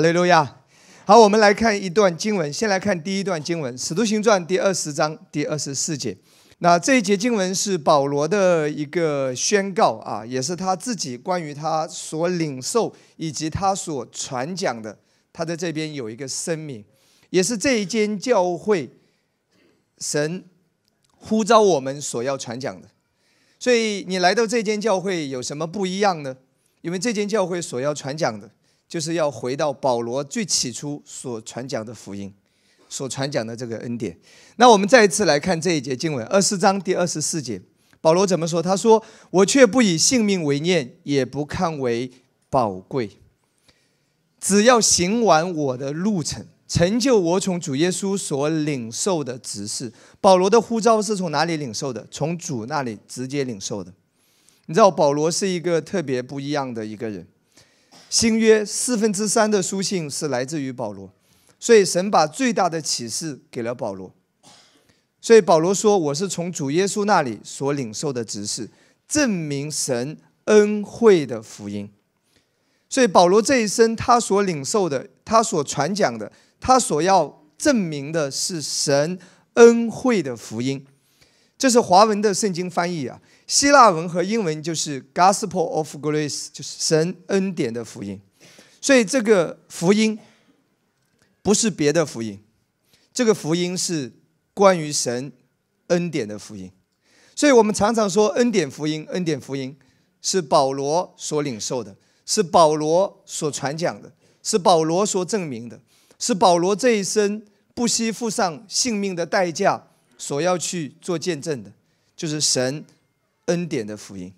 阿路亚。好，我们来看一段经文。先来看第一段经文，《使徒行传》第二十章第二十四节。那这一节经文是保罗的一个宣告啊，也是他自己关于他所领受以及他所传讲的。他在这边有一个声明，也是这一间教会神呼召我们所要传讲的。所以你来到这间教会有什么不一样呢？因为这间教会所要传讲的。就是要回到保罗最起初所传讲的福音，所传讲的这个恩典。那我们再一次来看这一节经文，二十章第二十四节，保罗怎么说？他说：“我却不以性命为念，也不看为宝贵，只要行完我的路程，成就我从主耶稣所领受的指示。”保罗的呼召是从哪里领受的？从主那里直接领受的。你知道保罗是一个特别不一样的一个人。新约四分之三的书信是来自于保罗，所以神把最大的启示给了保罗，所以保罗说：“我是从主耶稣那里所领受的指示，证明神恩惠的福音。”所以保罗这一生，他所领受的，他所传讲的，他所要证明的是神恩惠的福音。这是华文的圣经翻译啊。希腊文和英文就是《Gospel of Grace》，就是神恩典的福音。所以这个福音不是别的福音，这个福音是关于神恩典的福音。所以我们常常说“恩典福音”，“恩典福音”是保罗所领受的，是保罗所传讲的，是保罗所证明的，是保罗这一生不惜付上性命的代价所要去做见证的，就是神。恩典的福音，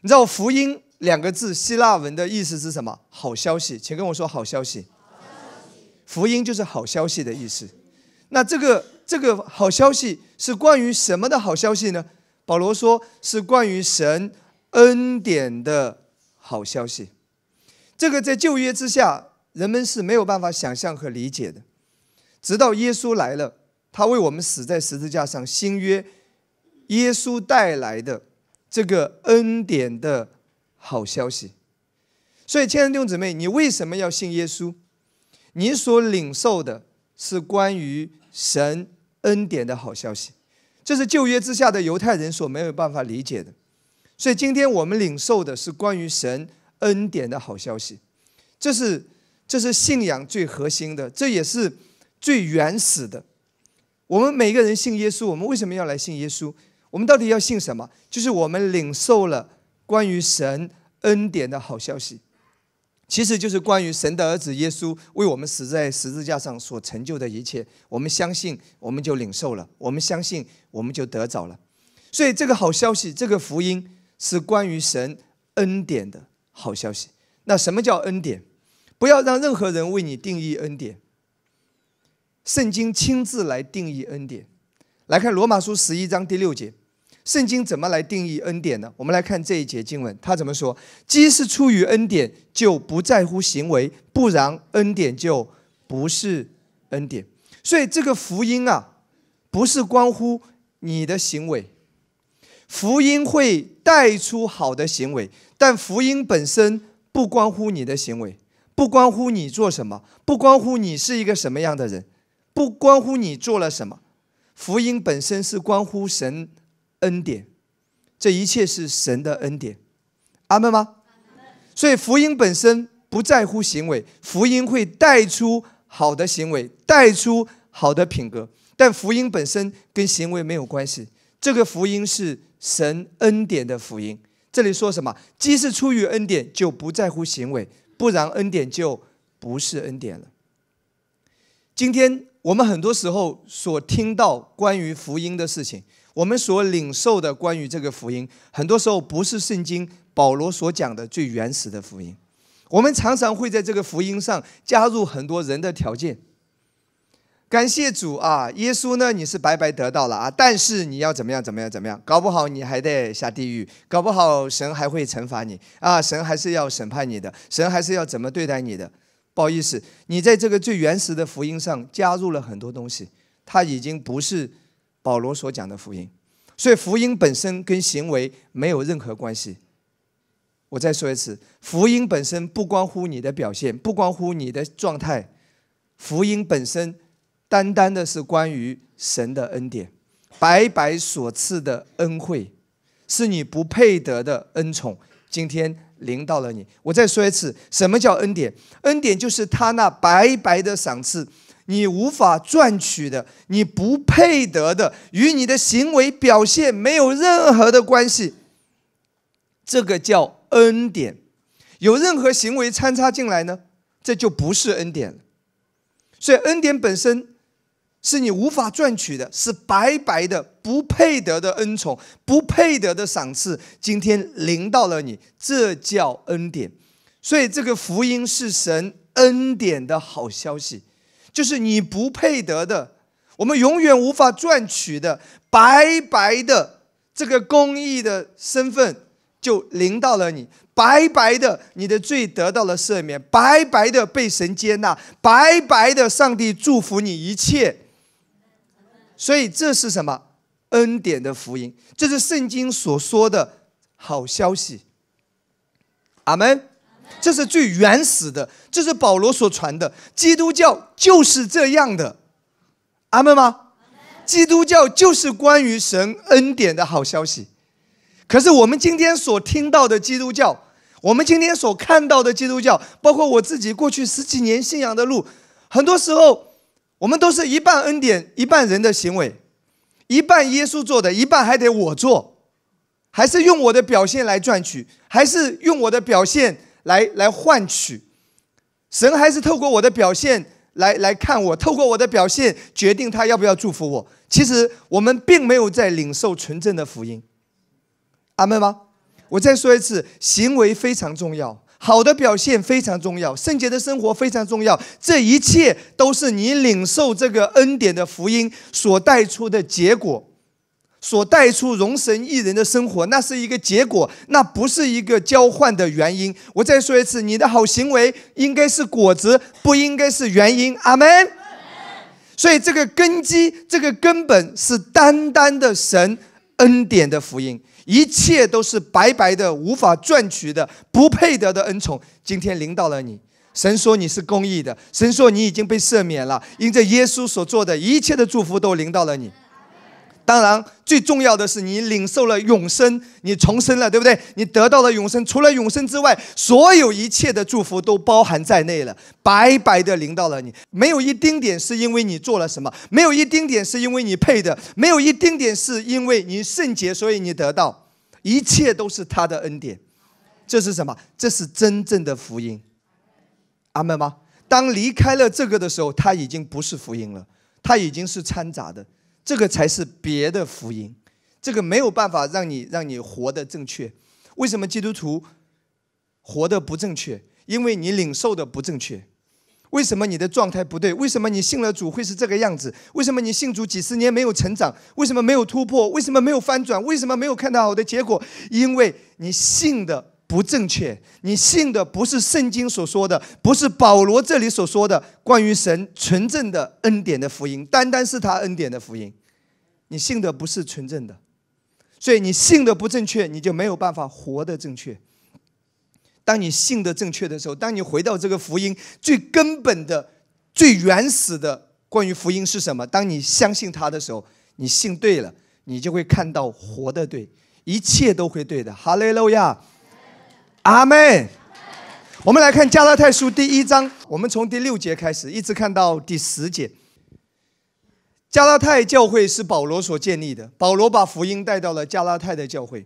你知道“福音”两个字希腊文的意思是什么？好消息，请跟我说好消息。福音就是好消息的意思。那这个这个好消息是关于什么的好消息呢？保罗说是关于神恩典的好消息。这个在旧约之下，人们是没有办法想象和理解的，直到耶稣来了，他为我们死在十字架上。新约，耶稣带来的。这个恩典的好消息，所以，亲爱的弟兄姊妹，你为什么要信耶稣？你所领受的是关于神恩典的好消息，这是旧约之下的犹太人所没有办法理解的。所以，今天我们领受的是关于神恩典的好消息，这是这是信仰最核心的，这也是最原始的。我们每个人信耶稣，我们为什么要来信耶稣？我们到底要信什么？就是我们领受了关于神恩典的好消息，其实就是关于神的儿子耶稣为我们死在十字架上所成就的一切。我们相信，我们就领受了；我们相信，我们就得着了。所以，这个好消息，这个福音，是关于神恩典的好消息。那什么叫恩典？不要让任何人为你定义恩典。圣经亲自来定义恩典。来看罗马书十一章第六节，圣经怎么来定义恩典呢？我们来看这一节经文，他怎么说？既是出于恩典，就不在乎行为；不然，恩典就不是恩典。所以，这个福音啊，不是关乎你的行为，福音会带出好的行为，但福音本身不关乎你的行为，不关乎你做什么，不关乎你是一个什么样的人，不关乎你做了什么。福音本身是关乎神恩典，这一切是神的恩典，阿门吗？所以福音本身不在乎行为，福音会带出好的行为，带出好的品格，但福音本身跟行为没有关系。这个福音是神恩典的福音。这里说什么？既是出于恩典，就不在乎行为，不然恩典就不是恩典了。今天。我们很多时候所听到关于福音的事情，我们所领受的关于这个福音，很多时候不是圣经保罗所讲的最原始的福音。我们常常会在这个福音上加入很多人的条件。感谢主啊，耶稣呢，你是白白得到了啊，但是你要怎么样怎么样怎么样，搞不好你还得下地狱，搞不好神还会惩罚你啊，神还是要审判你的，神还是要怎么对待你的。不好意思，你在这个最原始的福音上加入了很多东西，它已经不是保罗所讲的福音。所以，福音本身跟行为没有任何关系。我再说一次，福音本身不关乎你的表现，不关乎你的状态。福音本身，单单的是关于神的恩典，白白所赐的恩惠，是你不配得的恩宠。今天。临到了你，我再说一次，什么叫恩典？恩典就是他那白白的赏赐，你无法赚取的，你不配得的，与你的行为表现没有任何的关系。这个叫恩典，有任何行为掺插进来呢，这就不是恩典了。所以恩典本身。是你无法赚取的，是白白的、不配得的恩宠，不配得的赏赐。今天临到了你，这叫恩典。所以这个福音是神恩典的好消息，就是你不配得的，我们永远无法赚取的，白白的这个公义的身份就临到了你，白白的你的罪得到了赦免，白白的被神接纳，白白的上帝祝福你一切。所以这是什么？恩典的福音，这是圣经所说的好消息。阿门。这是最原始的，这是保罗所传的。基督教就是这样的，阿门吗？基督教就是关于神恩典的好消息。可是我们今天所听到的基督教，我们今天所看到的基督教，包括我自己过去十几年信仰的路，很多时候。我们都是一半恩典、一半人的行为，一半耶稣做的一半还得我做，还是用我的表现来赚取，还是用我的表现来来换取？神还是透过我的表现来来看我，透过我的表现决定他要不要祝福我。其实我们并没有在领受纯正的福音，阿门吗？我再说一次，行为非常重要。好的表现非常重要，圣洁的生活非常重要，这一切都是你领受这个恩典的福音所带出的结果，所带出容神一人的生活，那是一个结果，那不是一个交换的原因。我再说一次，你的好行为应该是果子，不应该是原因。阿门。所以这个根基，这个根本是单单的神恩典的福音。一切都是白白的、无法赚取的、不配得的恩宠。今天临到了你，神说你是公义的，神说你已经被赦免了，因着耶稣所做的一切的祝福都临到了你。当然，最重要的是你领受了永生，你重生了，对不对？你得到了永生，除了永生之外，所有一切的祝福都包含在内了，白白的领到了，你没有一丁点是因为你做了什么，没有一丁点是因为你配的，没有一丁点是因为你圣洁，所以你得到，一切都是他的恩典。这是什么？这是真正的福音。阿门吗？当离开了这个的时候，他已经不是福音了，他已经是掺杂的。这个才是别的福音，这个没有办法让你让你活的正确。为什么基督徒活的不正确？因为你领受的不正确。为什么你的状态不对？为什么你信了主会是这个样子？为什么你信主几十年没有成长？为什么没有突破？为什么没有翻转？为什么没有看到好的结果？因为你信的。不正确，你信的不是圣经所说的，不是保罗这里所说的关于神纯正的恩典的福音，单单是他恩典的福音，你信的不是纯正的，所以你信的不正确，你就没有办法活得正确。当你信的正确的时候，当你回到这个福音最根本的、最原始的关于福音是什么，当你相信他的时候，你信对了，你就会看到活的对，一切都会对的，哈利路亚。阿门。我们来看《加拉太书》第一章，我们从第六节开始，一直看到第十节。加拉太教会是保罗所建立的，保罗把福音带到了加拉太的教会。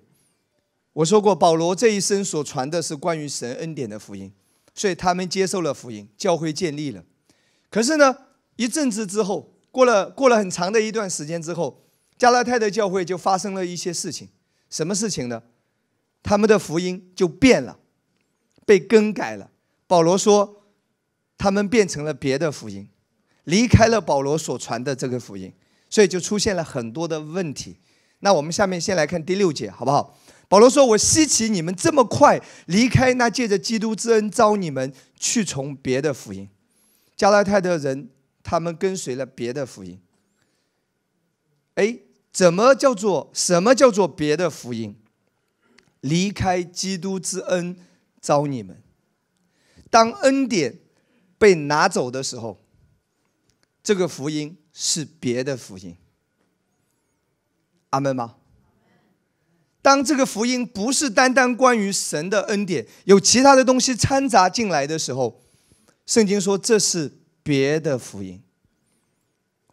我说过，保罗这一生所传的是关于神恩典的福音，所以他们接受了福音，教会建立了。可是呢，一阵子之后，过了过了很长的一段时间之后，加拉太的教会就发生了一些事情。什么事情呢？他们的福音就变了，被更改了。保罗说，他们变成了别的福音，离开了保罗所传的这个福音，所以就出现了很多的问题。那我们下面先来看第六节，好不好？保罗说：“我希奇你们这么快离开，那借着基督之恩招你们去从别的福音。”加拉太的人，他们跟随了别的福音。哎，怎么叫做什么叫做别的福音？离开基督之恩招你们，当恩典被拿走的时候，这个福音是别的福音。阿门吗？当这个福音不是单单关于神的恩典，有其他的东西掺杂进来的时候，圣经说这是别的福音。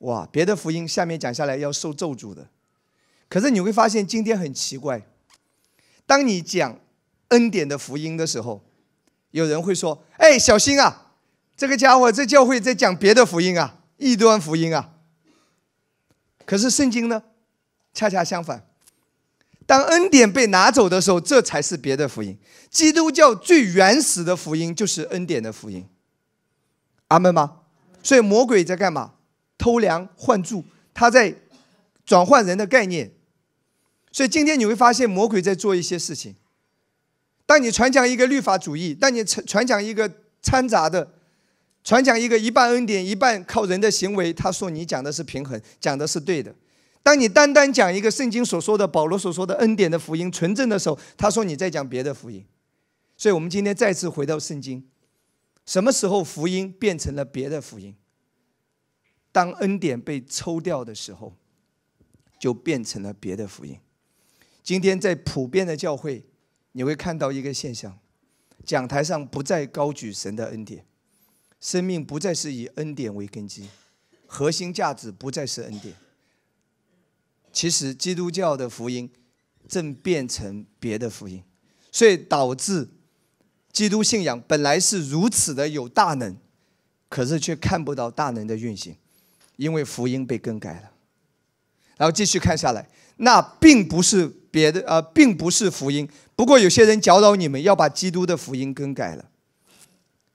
哇，别的福音下面讲下来要受咒诅的。可是你会发现今天很奇怪。当你讲恩典的福音的时候，有人会说：“哎，小心啊，这个家伙在教会在讲别的福音啊，异端福音啊。”可是圣经呢，恰恰相反。当恩典被拿走的时候，这才是别的福音。基督教最原始的福音就是恩典的福音。阿门吗？所以魔鬼在干嘛？偷梁换柱，他在转换人的概念。所以今天你会发现魔鬼在做一些事情。当你传讲一个律法主义，当你传传讲一个掺杂的，传讲一个一半恩典一半靠人的行为，他说你讲的是平衡，讲的是对的。当你单单讲一个圣经所说的保罗所说的恩典的福音纯正的时候，他说你在讲别的福音。所以我们今天再次回到圣经，什么时候福音变成了别的福音？当恩典被抽掉的时候，就变成了别的福音。今天在普遍的教会，你会看到一个现象：讲台上不再高举神的恩典，生命不再是以恩典为根基，核心价值不再是恩典。其实基督教的福音正变成别的福音，所以导致基督信仰本来是如此的有大能，可是却看不到大能的运行，因为福音被更改了。然后继续看下来，那并不是。别的呃，并不是福音。不过有些人搅扰你们，要把基督的福音更改了。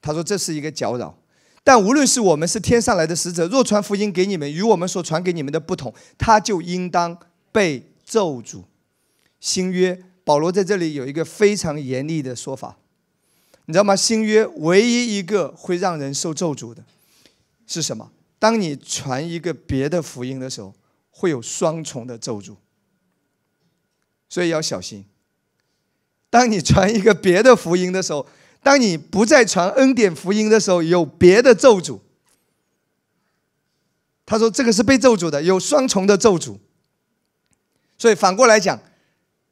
他说这是一个搅扰。但无论是我们是天上来的使者，若传福音给你们，与我们所传给你们的不同，他就应当被咒诅。新约保罗在这里有一个非常严厉的说法，你知道吗？新约唯一一个会让人受咒诅的是什么？当你传一个别的福音的时候，会有双重的咒诅。所以要小心。当你传一个别的福音的时候，当你不再传恩典福音的时候，有别的咒诅。他说这个是被咒诅的，有双重的咒诅。所以反过来讲，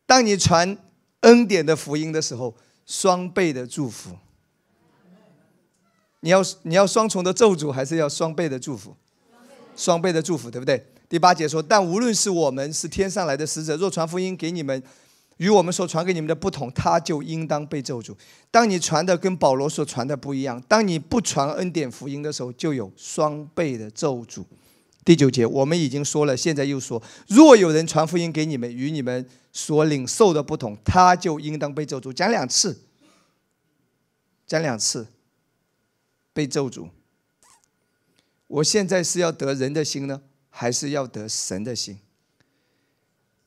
当你传恩典的福音的时候，双倍的祝福。你要你要双重的咒诅，还是要双倍的祝福？双倍的祝福，对不对？第八节说：但无论是我们是天上来的使者，若传福音给你们，与我们所传给你们的不同，他就应当被咒诅。当你传的跟保罗所传的不一样，当你不传恩典福音的时候，就有双倍的咒诅。第九节我们已经说了，现在又说：若有人传福音给你们，与你们所领受的不同，他就应当被咒诅。讲两次，讲两次，被咒诅。我现在是要得人的心呢，还是要得神的心？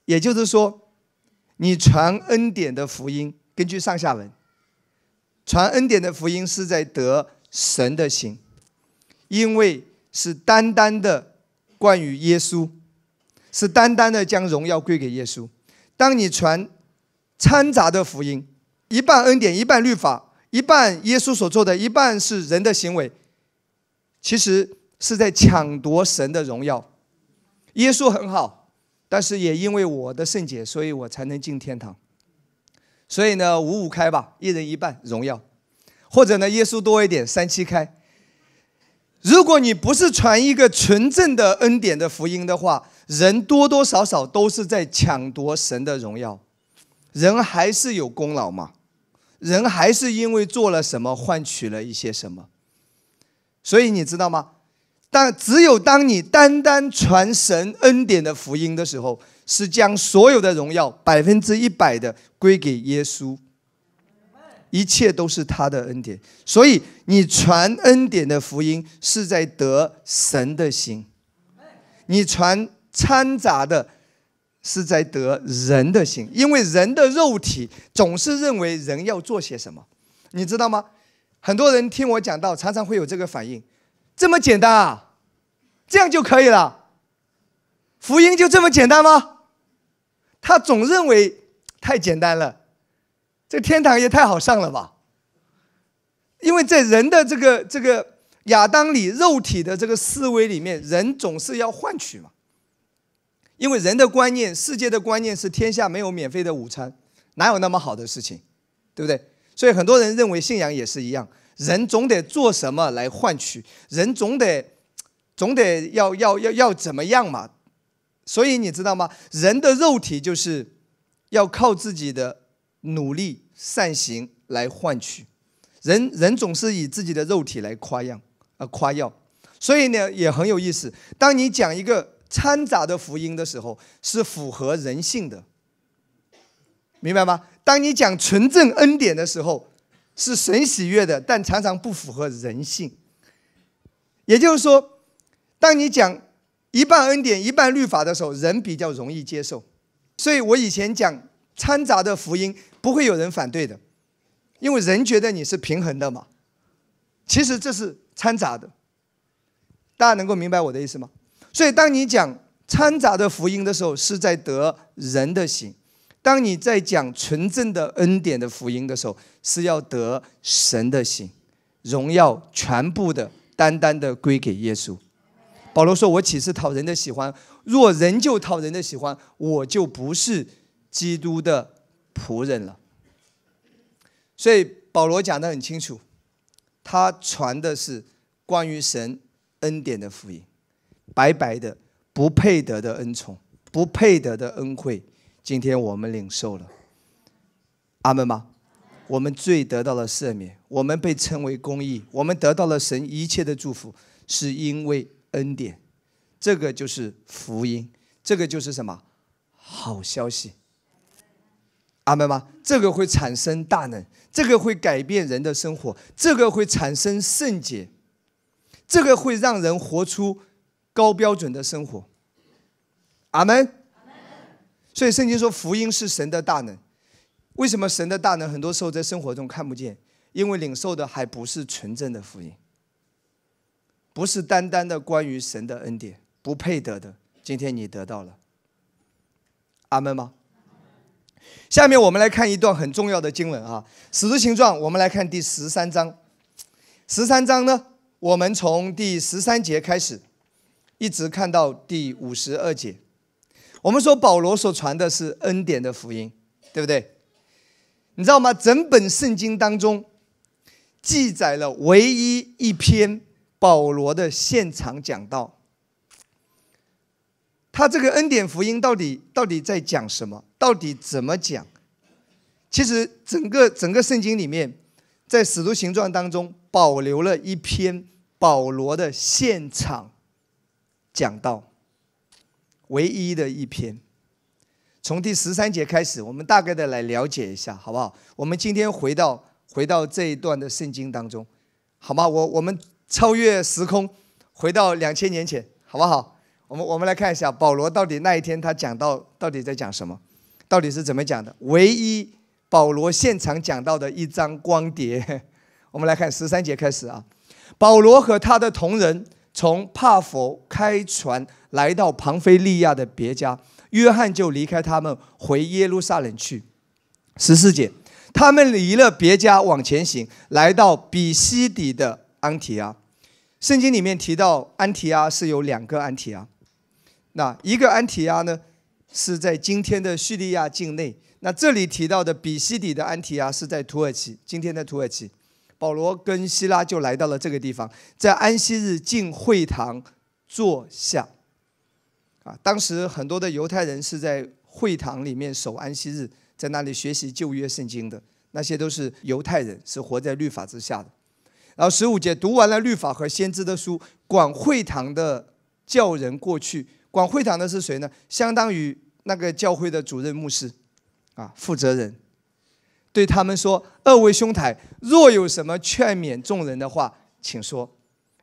也就是说，你传恩典的福音，根据上下文，传恩典的福音是在得神的心，因为是单单的关于耶稣，是单单的将荣耀归给耶稣。当你传掺杂的福音，一半恩典，一半律法，一半耶稣所做的一半是人的行为，其实。是在抢夺神的荣耀。耶稣很好，但是也因为我的圣洁，所以我才能进天堂。所以呢，五五开吧，一人一半荣耀，或者呢，耶稣多一点，三七开。如果你不是传一个纯正的恩典的福音的话，人多多少少都是在抢夺神的荣耀。人还是有功劳吗？人还是因为做了什么换取了一些什么？所以你知道吗？但只有当你单单传神恩典的福音的时候，是将所有的荣耀百分之一百的归给耶稣，一切都是他的恩典。所以你传恩典的福音是在得神的心，你传掺杂的，是在得人的心。因为人的肉体总是认为人要做些什么，你知道吗？很多人听我讲到，常常会有这个反应。这么简单啊，这样就可以了。福音就这么简单吗？他总认为太简单了，这天堂也太好上了吧？因为在人的这个这个亚当里肉体的这个思维里面，人总是要换取嘛。因为人的观念世界的观念是天下没有免费的午餐，哪有那么好的事情，对不对？所以很多人认为信仰也是一样。人总得做什么来换取？人总得总得要要要要怎么样嘛？所以你知道吗？人的肉体就是要靠自己的努力善行来换取。人人总是以自己的肉体来夸耀啊夸耀。所以呢也很有意思。当你讲一个掺杂的福音的时候，是符合人性的，明白吗？当你讲纯正恩典的时候。是神喜悦的，但常常不符合人性。也就是说，当你讲一半恩典、一半律法的时候，人比较容易接受。所以我以前讲掺杂的福音，不会有人反对的，因为人觉得你是平衡的嘛。其实这是掺杂的，大家能够明白我的意思吗？所以当你讲掺杂的福音的时候，是在得人的心。当你在讲纯正的恩典的福音的时候，是要得神的心，荣耀全部的单单的归给耶稣。保罗说：“我岂是讨人的喜欢？若人就讨人的喜欢，我就不是基督的仆人了。”所以保罗讲得很清楚，他传的是关于神恩典的福音，白白的、不配得的恩宠、不配得的恩惠。今天我们领受了，阿门吗？我们罪得到了赦免，我们被称为公义，我们得到了神一切的祝福，是因为恩典。这个就是福音，这个就是什么？好消息。阿门吗？这个会产生大能，这个会改变人的生活，这个会产生圣洁，这个会让人活出高标准的生活。阿门。所以圣经说福音是神的大能，为什么神的大能很多时候在生活中看不见？因为领受的还不是纯正的福音，不是单单的关于神的恩典，不配得的。今天你得到了，阿门吗？下面我们来看一段很重要的经文啊，《使徒行状》，我们来看第十三章，十三章呢，我们从第十三节开始，一直看到第五十二节。我们说保罗所传的是恩典的福音，对不对？你知道吗？整本圣经当中记载了唯一一篇保罗的现场讲道。他这个恩典福音到底到底在讲什么？到底怎么讲？其实整个整个圣经里面，在使徒行状当中保留了一篇保罗的现场讲道。唯一的一篇，从第十三节开始，我们大概的来了解一下，好不好？我们今天回到回到这一段的圣经当中，好吗？我我们超越时空，回到两千年前，好不好？我们我们来看一下保罗到底那一天他讲到到底在讲什么，到底是怎么讲的？唯一保罗现场讲到的一张光碟，我们来看十三节开始啊，保罗和他的同人。从帕佛开船来到庞菲利亚的别家，约翰就离开他们，回耶路撒冷去。十四节，他们离了别家往前行，来到比西底的安提阿。圣经里面提到安提阿是有两个安提阿，那一个安提阿呢是在今天的叙利亚境内，那这里提到的比西底的安提阿是在土耳其，今天的土耳其。保罗跟希拉就来到了这个地方，在安息日进会堂坐下。啊，当时很多的犹太人是在会堂里面守安息日，在那里学习旧约圣经的，那些都是犹太人，是活在律法之下的。然后十五节读完了律法和先知的书，管会堂的叫人过去，管会堂的是谁呢？相当于那个教会的主任牧师，啊，负责人。对他们说：“二位兄台，若有什么劝勉众人的话，请说。”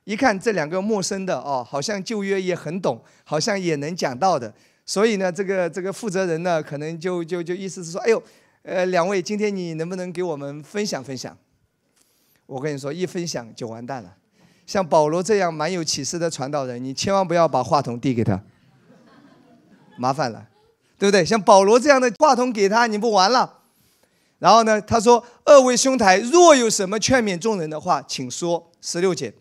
一看这两个陌生的哦，好像旧约也很懂，好像也能讲到的。所以呢，这个这个负责人呢，可能就就就意思是说：“哎呦，呃，两位，今天你能不能给我们分享分享？”我跟你说，一分享就完蛋了。像保罗这样蛮有启示的传道人，你千万不要把话筒递给他，麻烦了，对不对？像保罗这样的话筒给他，你不完了？然后呢？他说：“二位兄台，若有什么劝勉众人的话，请说。”十六节，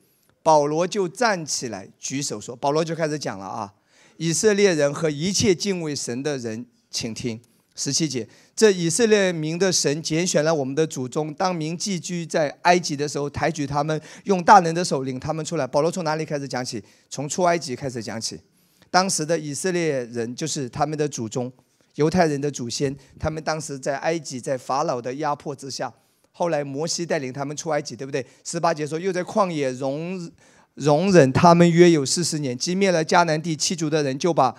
保罗就站起来举手说：“保罗就开始讲了啊，以色列人和一切敬畏神的人，请听。”十七节，这以色列民的神拣选了我们的祖宗，当民寄居在埃及的时候，抬举他们，用大能的手领他们出来。保罗从哪里开始讲起？从出埃及开始讲起。当时的以色列人就是他们的祖宗。犹太人的祖先，他们当时在埃及，在法老的压迫之下，后来摩西带领他们出埃及，对不对？十八节说，又在旷野容容忍他们约有四十年，击灭了迦南地七族的人，就把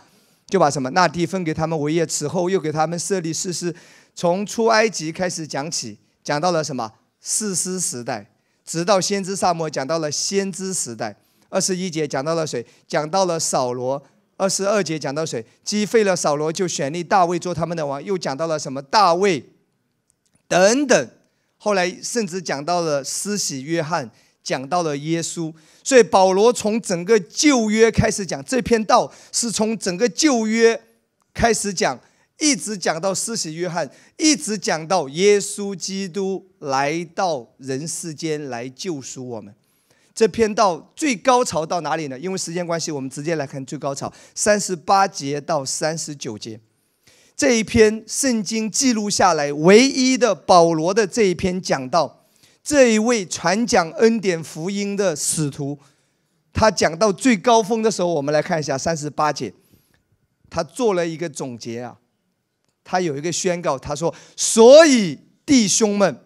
就把什么那地分给他们为业。此后又给他们设立士师，从出埃及开始讲起，讲到了什么士师时代，直到先知萨摩讲到了先知时代。二十一节讲到了谁？讲到了扫罗。二十二节讲到，谁击废了扫罗，就选立大卫做他们的王。又讲到了什么大卫等等，后来甚至讲到了施洗约翰，讲到了耶稣。所以保罗从整个旧约开始讲这篇道，是从整个旧约开始讲，一直讲到施洗约翰，一直讲到耶稣基督来到人世间来救赎我们。这篇到最高潮到哪里呢？因为时间关系，我们直接来看最高潮，三十八节到三十九节。这一篇圣经记录下来唯一的保罗的这一篇讲到，这一位传讲恩典福音的使徒，他讲到最高峰的时候，我们来看一下三十八节，他做了一个总结啊，他有一个宣告，他说：“所以弟兄们。”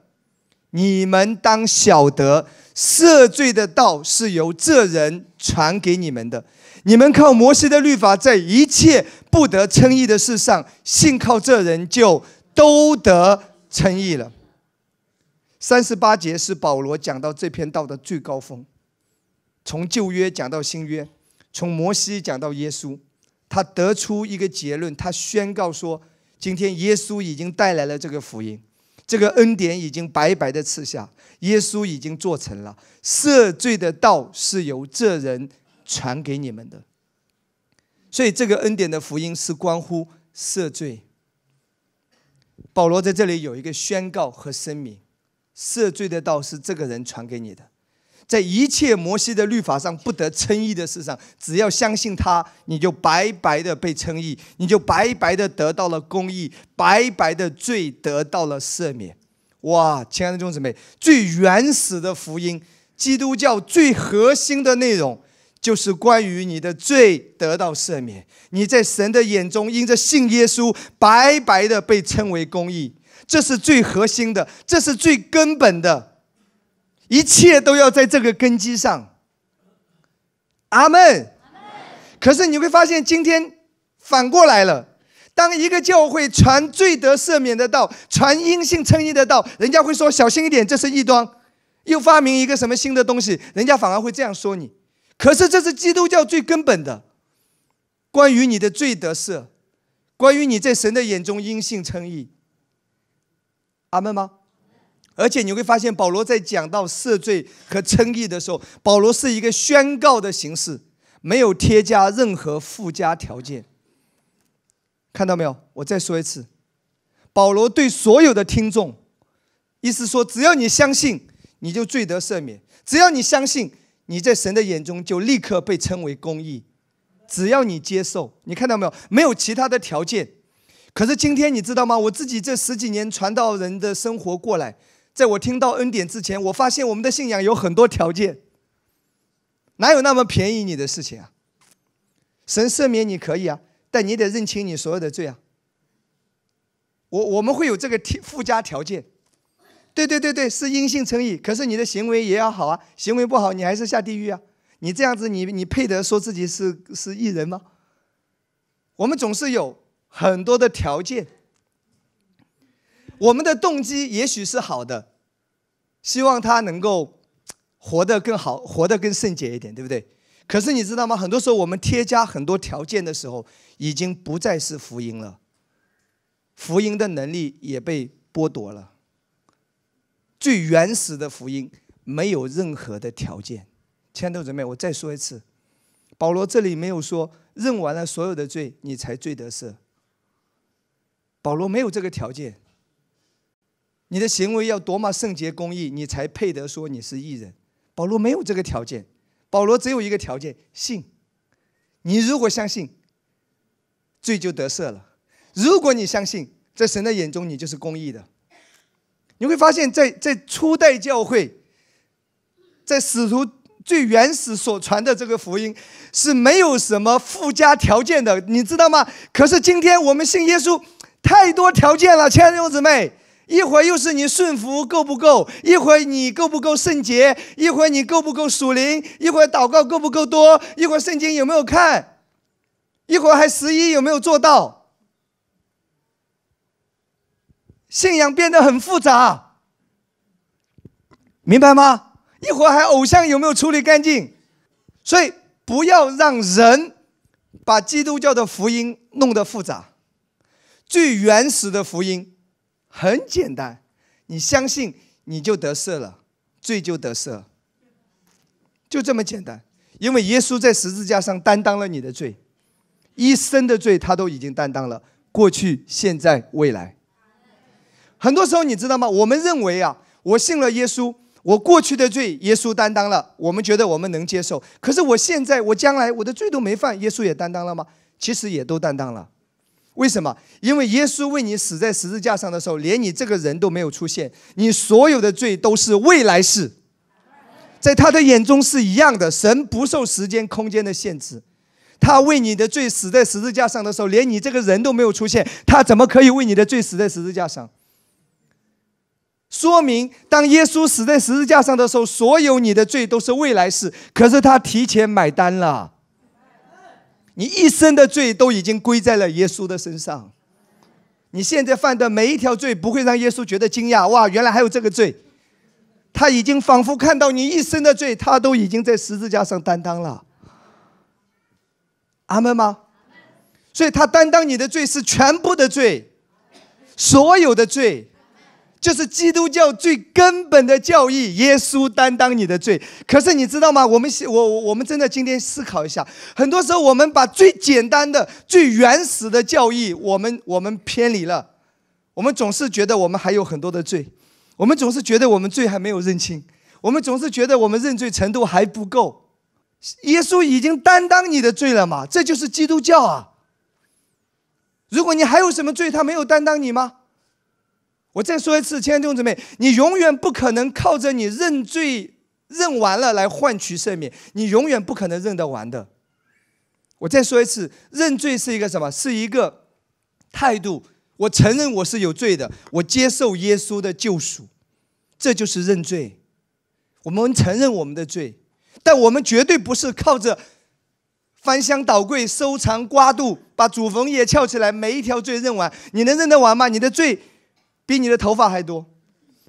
你们当晓得赦罪的道是由这人传给你们的。你们靠摩西的律法，在一切不得称义的事上，信靠这人就都得称义了。三十八节是保罗讲到这篇道的最高峰，从旧约讲到新约，从摩西讲到耶稣，他得出一个结论，他宣告说：今天耶稣已经带来了这个福音。这个恩典已经白白的赐下，耶稣已经做成了赦罪的道是由这人传给你们的，所以这个恩典的福音是关乎赦罪。保罗在这里有一个宣告和声明：赦罪的道是这个人传给你的。在一切摩西的律法上不得称义的事上，只要相信他，你就白白的被称义，你就白白的得到了公义，白白的罪得到了赦免。哇，亲爱的弟兄姊妹，最原始的福音，基督教最核心的内容，就是关于你的罪得到赦免。你在神的眼中因着信耶稣，白白的被称为公义，这是最核心的，这是最根本的。一切都要在这个根基上，阿门。可是你会发现，今天反过来了。当一个教会传罪得赦免的道，传阴性称义的道，人家会说小心一点，这是异端，又发明一个什么新的东西，人家反而会这样说你。可是这是基督教最根本的，关于你的罪得赦，关于你在神的眼中阴性称义，阿门吗？而且你会发现，保罗在讲到赦罪和称义的时候，保罗是一个宣告的形式，没有添加任何附加条件。看到没有？我再说一次，保罗对所有的听众，意思说：只要你相信，你就罪得赦免；只要你相信，你在神的眼中就立刻被称为公义；只要你接受，你看到没有？没有其他的条件。可是今天你知道吗？我自己这十几年传道人的生活过来。在我听到恩典之前，我发现我们的信仰有很多条件。哪有那么便宜你的事情啊？神赦免你可以啊，但你得认清你所有的罪啊。我我们会有这个附加条件，对对对对，是阴性成义，可是你的行为也要好啊，行为不好你还是下地狱啊。你这样子，你你配得说自己是是异人吗？我们总是有很多的条件。我们的动机也许是好的，希望他能够活得更好，活得更圣洁一点，对不对？可是你知道吗？很多时候我们添加很多条件的时候，已经不再是福音了，福音的能力也被剥夺了。最原始的福音没有任何的条件。亲爱的姊妹，我再说一次：保罗这里没有说认完了所有的罪你才罪得赦，保罗没有这个条件。你的行为要多么圣洁公义，你才配得说你是义人。保罗没有这个条件，保罗只有一个条件：信。你如果相信，罪就得赦了；如果你相信，在神的眼中你就是公义的。你会发现在在初代教会，在使徒最原始所传的这个福音，是没有什么附加条件的，你知道吗？可是今天我们信耶稣，太多条件了，亲爱的弟兄姊妹。一会儿又是你顺服够不够，一会儿你够不够圣洁，一会儿你够不够属灵，一会儿祷告够不够多，一会儿圣经有没有看，一会儿还十一有没有做到，信仰变得很复杂，明白吗？一会儿还偶像有没有处理干净，所以不要让人把基督教的福音弄得复杂，最原始的福音。很简单，你相信你就得赦了，罪就得赦，就这么简单。因为耶稣在十字架上担当了你的罪，一生的罪他都已经担当了，过去、现在、未来。很多时候你知道吗？我们认为啊，我信了耶稣，我过去的罪耶稣担当了，我们觉得我们能接受。可是我现在、我将来我的罪都没犯，耶稣也担当了吗？其实也都担当了。为什么？因为耶稣为你死在十字架上的时候，连你这个人都没有出现，你所有的罪都是未来式，在他的眼中是一样的。神不受时间空间的限制，他为你的罪死在十字架上的时候，连你这个人都没有出现，他怎么可以为你的罪死在十字架上？说明，当耶稣死在十字架上的时候，所有你的罪都是未来式，可是他提前买单了。你一生的罪都已经归在了耶稣的身上，你现在犯的每一条罪不会让耶稣觉得惊讶。哇，原来还有这个罪，他已经仿佛看到你一生的罪，他都已经在十字架上担当了。阿门吗？所以，他担当你的罪是全部的罪，所有的罪。就是基督教最根本的教义，耶稣担当你的罪。可是你知道吗？我们我我们真的今天思考一下，很多时候我们把最简单的、最原始的教义，我们我们偏离了。我们总是觉得我们还有很多的罪，我们总是觉得我们罪还没有认清，我们总是觉得我们认罪程度还不够。耶稣已经担当你的罪了嘛？这就是基督教啊！如果你还有什么罪，他没有担当你吗？我再说一次，亲的弟同姊们，你永远不可能靠着你认罪认完了来换取赦免，你永远不可能认得完的。我再说一次，认罪是一个什么？是一个态度。我承认我是有罪的，我接受耶稣的救赎，这就是认罪。我们承认我们的罪，但我们绝对不是靠着翻箱倒柜、收藏刮肚，把祖坟也撬起来，每一条罪认完。你能认得完吗？你的罪。比你的头发还多，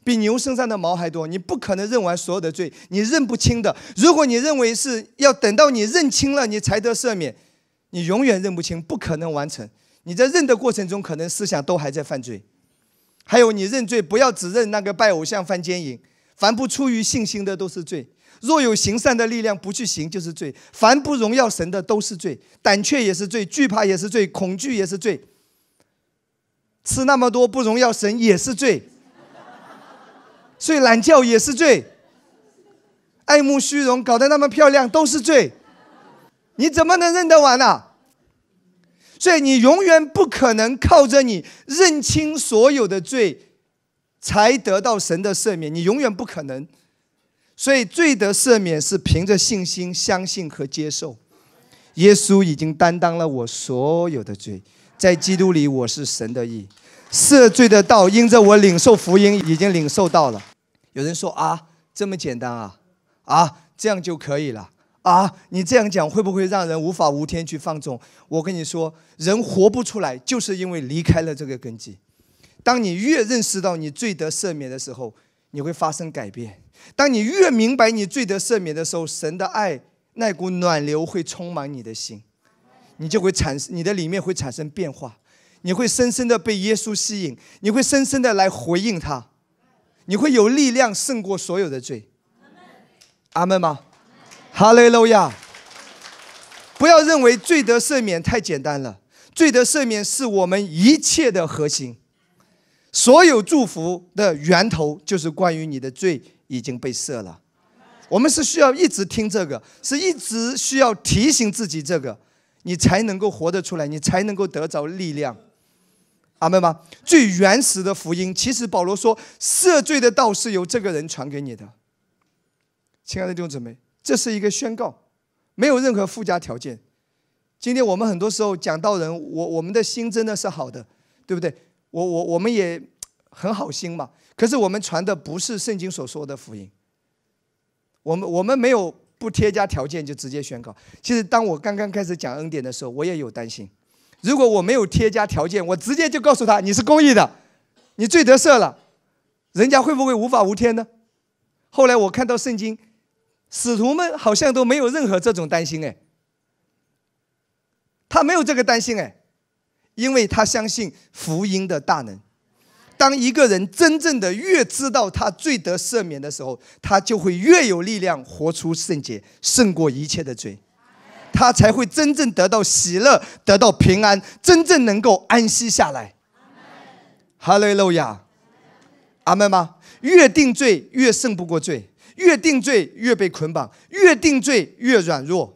比牛身上的毛还多。你不可能认完所有的罪，你认不清的。如果你认为是要等到你认清了你才得赦免，你永远认不清，不可能完成。你在认的过程中，可能思想都还在犯罪。还有，你认罪不要只认那个拜偶像犯奸淫，凡不出于信心的都是罪。若有行善的力量不去行就是罪。凡不荣耀神的都是罪，胆怯也是罪，惧怕也是罪，恐惧也是罪。吃那么多不荣耀神也是罪，睡懒觉也是罪，爱慕虚荣搞得那么漂亮都是罪，你怎么能认得完呢？所以你永远不可能靠着你认清所有的罪，才得到神的赦免，你永远不可能。所以罪的赦免是凭着信心、相信和接受，耶稣已经担当了我所有的罪。在基督里，我是神的义，赦罪的道，因着我领受福音，已经领受到了。有人说啊，这么简单啊，啊，这样就可以了啊？你这样讲会不会让人无法无天去放纵？我跟你说，人活不出来，就是因为离开了这个根基。当你越认识到你罪得赦免的时候，你会发生改变；当你越明白你罪得赦免的时候，神的爱那股暖流会充满你的心。你就会产生你的里面会产生变化，你会深深的被耶稣吸引，你会深深的来回应他，你会有力量胜过所有的罪。阿门吗？哈利路亚。不要认为罪得赦免太简单了，罪得赦免是我们一切的核心，所有祝福的源头就是关于你的罪已经被赦了。我们是需要一直听这个，是一直需要提醒自己这个。你才能够活得出来，你才能够得着力量，明白吗？最原始的福音，其实保罗说赦罪的道是由这个人传给你的。亲爱的弟兄姊妹，这是一个宣告，没有任何附加条件。今天我们很多时候讲到人，我我们的心真的是好的，对不对？我我我们也很好心嘛，可是我们传的不是圣经所说的福音，我们我们没有。不添加条件就直接宣告。其实当我刚刚开始讲恩典的时候，我也有担心：如果我没有添加条件，我直接就告诉他你是公益的，你最得瑟了，人家会不会无法无天呢？后来我看到圣经，使徒们好像都没有任何这种担心哎，他没有这个担心哎，因为他相信福音的大能。当一个人真正的越知道他罪得赦免的时候，他就会越有力量活出圣洁，胜过一切的罪，他才会真正得到喜乐，得到平安，真正能够安息下来。哈利路亚，阿门吗？越定罪越胜不过罪，越定罪越被捆绑，越定罪越软弱。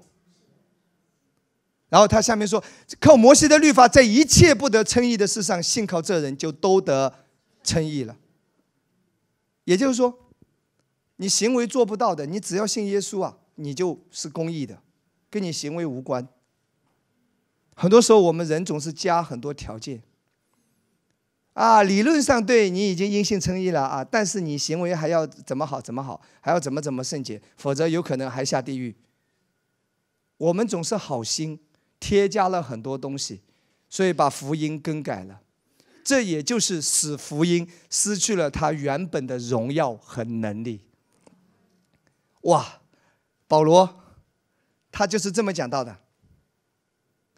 然后他下面说：“靠摩西的律法，在一切不得称义的事上，信靠这人就都得。”称义了，也就是说，你行为做不到的，你只要信耶稣啊，你就是公义的，跟你行为无关。很多时候我们人总是加很多条件，啊，理论上对你已经因信称义了啊，但是你行为还要怎么好怎么好，还要怎么怎么圣洁，否则有可能还下地狱。我们总是好心，添加了很多东西，所以把福音更改了。这也就是使福音失去了他原本的荣耀和能力。哇，保罗，他就是这么讲到的，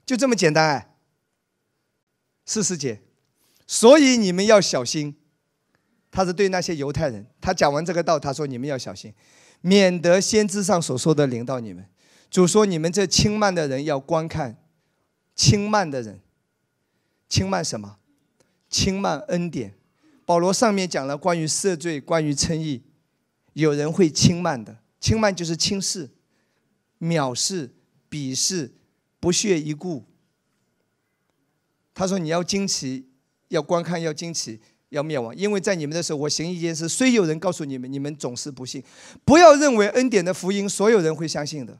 就这么简单哎。四十节，所以你们要小心，他是对那些犹太人。他讲完这个道，他说你们要小心，免得先知上所说的领到你们。主说你们这轻慢的人要观看轻慢的人，轻慢什么？轻慢恩典，保罗上面讲了关于赦罪，关于称义，有人会轻慢的。轻慢就是轻视、藐视、鄙视、不屑一顾。他说：“你要惊奇，要观看，要惊奇，要灭亡。因为在你们的时候，我行一件事，虽有人告诉你们，你们总是不信。不要认为恩典的福音，所有人会相信的。”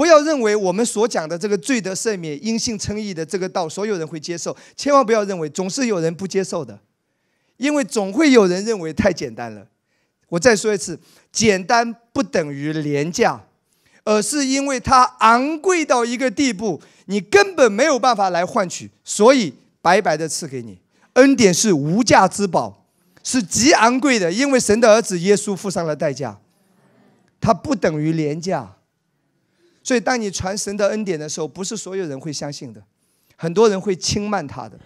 不要认为我们所讲的这个罪得赦免、因信称义的这个道，所有人会接受。千万不要认为总是有人不接受的，因为总会有人认为太简单了。我再说一次，简单不等于廉价，而是因为它昂贵到一个地步，你根本没有办法来换取，所以白白的赐给你恩典是无价之宝，是极昂贵的，因为神的儿子耶稣付上了代价，它不等于廉价。所以，当你传神的恩典的时候，不是所有人会相信的，很多人会轻慢他的。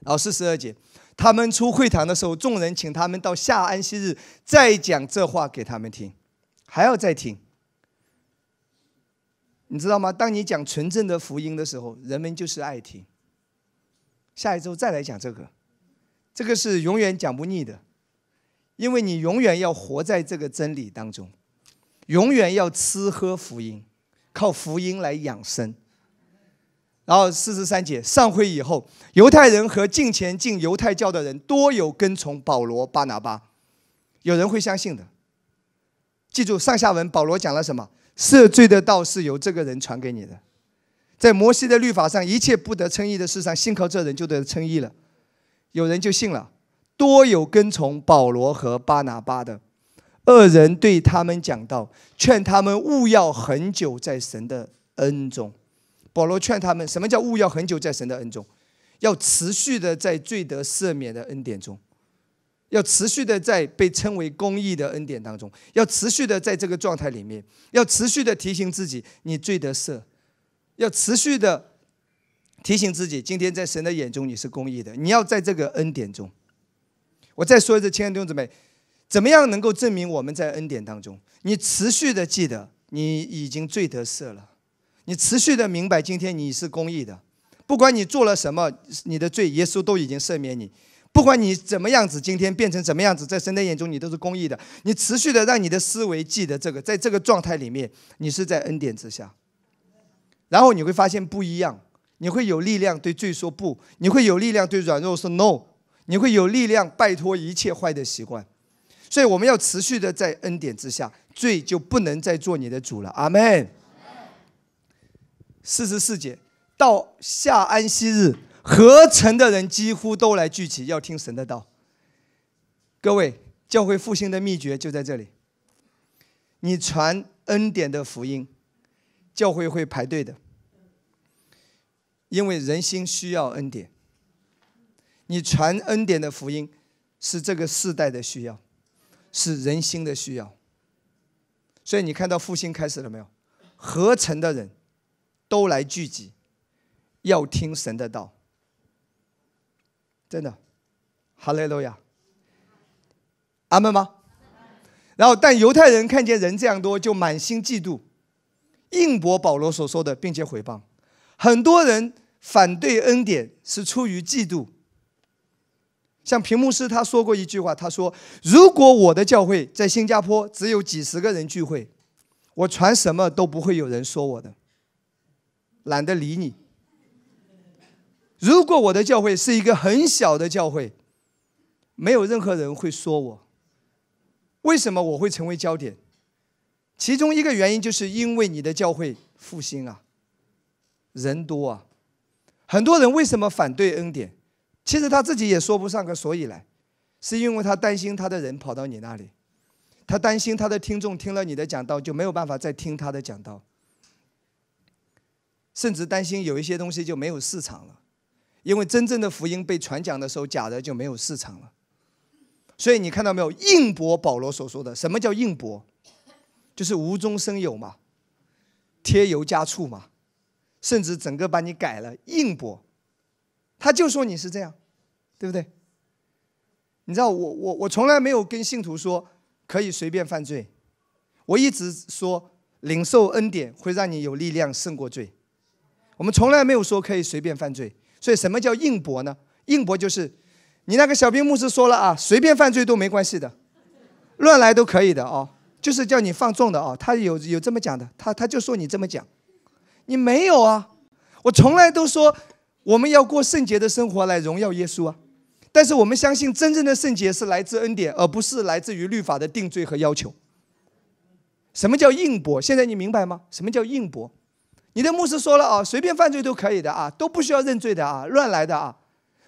老师十二节，他们出会堂的时候，众人请他们到下安息日再讲这话给他们听，还要再听。你知道吗？当你讲纯正的福音的时候，人们就是爱听。下一周再来讲这个，这个是永远讲不腻的，因为你永远要活在这个真理当中。永远要吃喝福音，靠福音来养生。然后四十三节，上会以后，犹太人和近前进犹太教的人多有跟从保罗、巴拿巴，有人会相信的。记住上下文，保罗讲了什么？赦罪的道是由这个人传给你的，在摩西的律法上一切不得称义的事上，信靠这人就得称义了。有人就信了，多有跟从保罗和巴拿巴的。恶人对他们讲道，劝他们勿要恒久在神的恩中。保罗劝他们，什么叫勿要恒久在神的恩中？要持续的在罪得赦免的恩典中，要持续的在被称为公义的恩典当中，要持续的在这个状态里面，要持续的提醒自己，你罪得赦。要持续的提醒自己，今天在神的眼中你是公义的。你要在这个恩典中。我再说一次，亲爱的弟兄姊妹。怎么样能够证明我们在恩典当中？你持续的记得你已经罪得赦了，你持续的明白今天你是公义的，不管你做了什么，你的罪耶稣都已经赦免你，不管你怎么样子，今天变成怎么样子，在神的眼中你都是公义的。你持续的让你的思维记得这个，在这个状态里面，你是在恩典之下。然后你会发现不一样，你会有力量对罪说不，你会有力量对软弱说 no，你会有力量拜托一切坏的习惯。所以，我们要持续的在恩典之下，罪就不能再做你的主了。阿门。四十四节到下安息日，合成的人几乎都来聚集，要听神的道。各位，教会复兴的秘诀就在这里：你传恩典的福音，教会会排队的，因为人心需要恩典。你传恩典的福音，是这个世代的需要。是人心的需要，所以你看到复兴开始了没有？合成的人都来聚集，要听神的道，真的，哈利路亚，阿门吗？然后，但犹太人看见人这样多，就满心嫉妒，硬驳保罗所说的，并且回谤。很多人反对恩典是出于嫉妒。像屏幕师他说过一句话，他说：“如果我的教会在新加坡只有几十个人聚会，我传什么都不会有人说我的，懒得理你。如果我的教会是一个很小的教会，没有任何人会说我。为什么我会成为焦点？其中一个原因就是因为你的教会复兴啊，人多啊，很多人为什么反对恩典？”其实他自己也说不上个所以来，是因为他担心他的人跑到你那里，他担心他的听众听了你的讲道就没有办法再听他的讲道，甚至担心有一些东西就没有市场了，因为真正的福音被传讲的时候，假的就没有市场了。所以你看到没有，硬驳保罗所说的，什么叫硬驳？就是无中生有嘛，添油加醋嘛，甚至整个把你改了，硬驳。他就说你是这样，对不对？你知道我我我从来没有跟信徒说可以随便犯罪，我一直说领受恩典会让你有力量胜过罪。我们从来没有说可以随便犯罪，所以什么叫硬驳呢？硬驳就是你那个小兵牧师说了啊，随便犯罪都没关系的，乱来都可以的啊，就是叫你放纵的啊。他有有这么讲的，他他就说你这么讲，你没有啊，我从来都说。我们要过圣洁的生活来荣耀耶稣啊！但是我们相信，真正的圣洁是来自恩典，而不是来自于律法的定罪和要求。什么叫硬驳？现在你明白吗？什么叫硬驳？你的牧师说了啊，随便犯罪都可以的啊，都不需要认罪的啊，乱来的啊！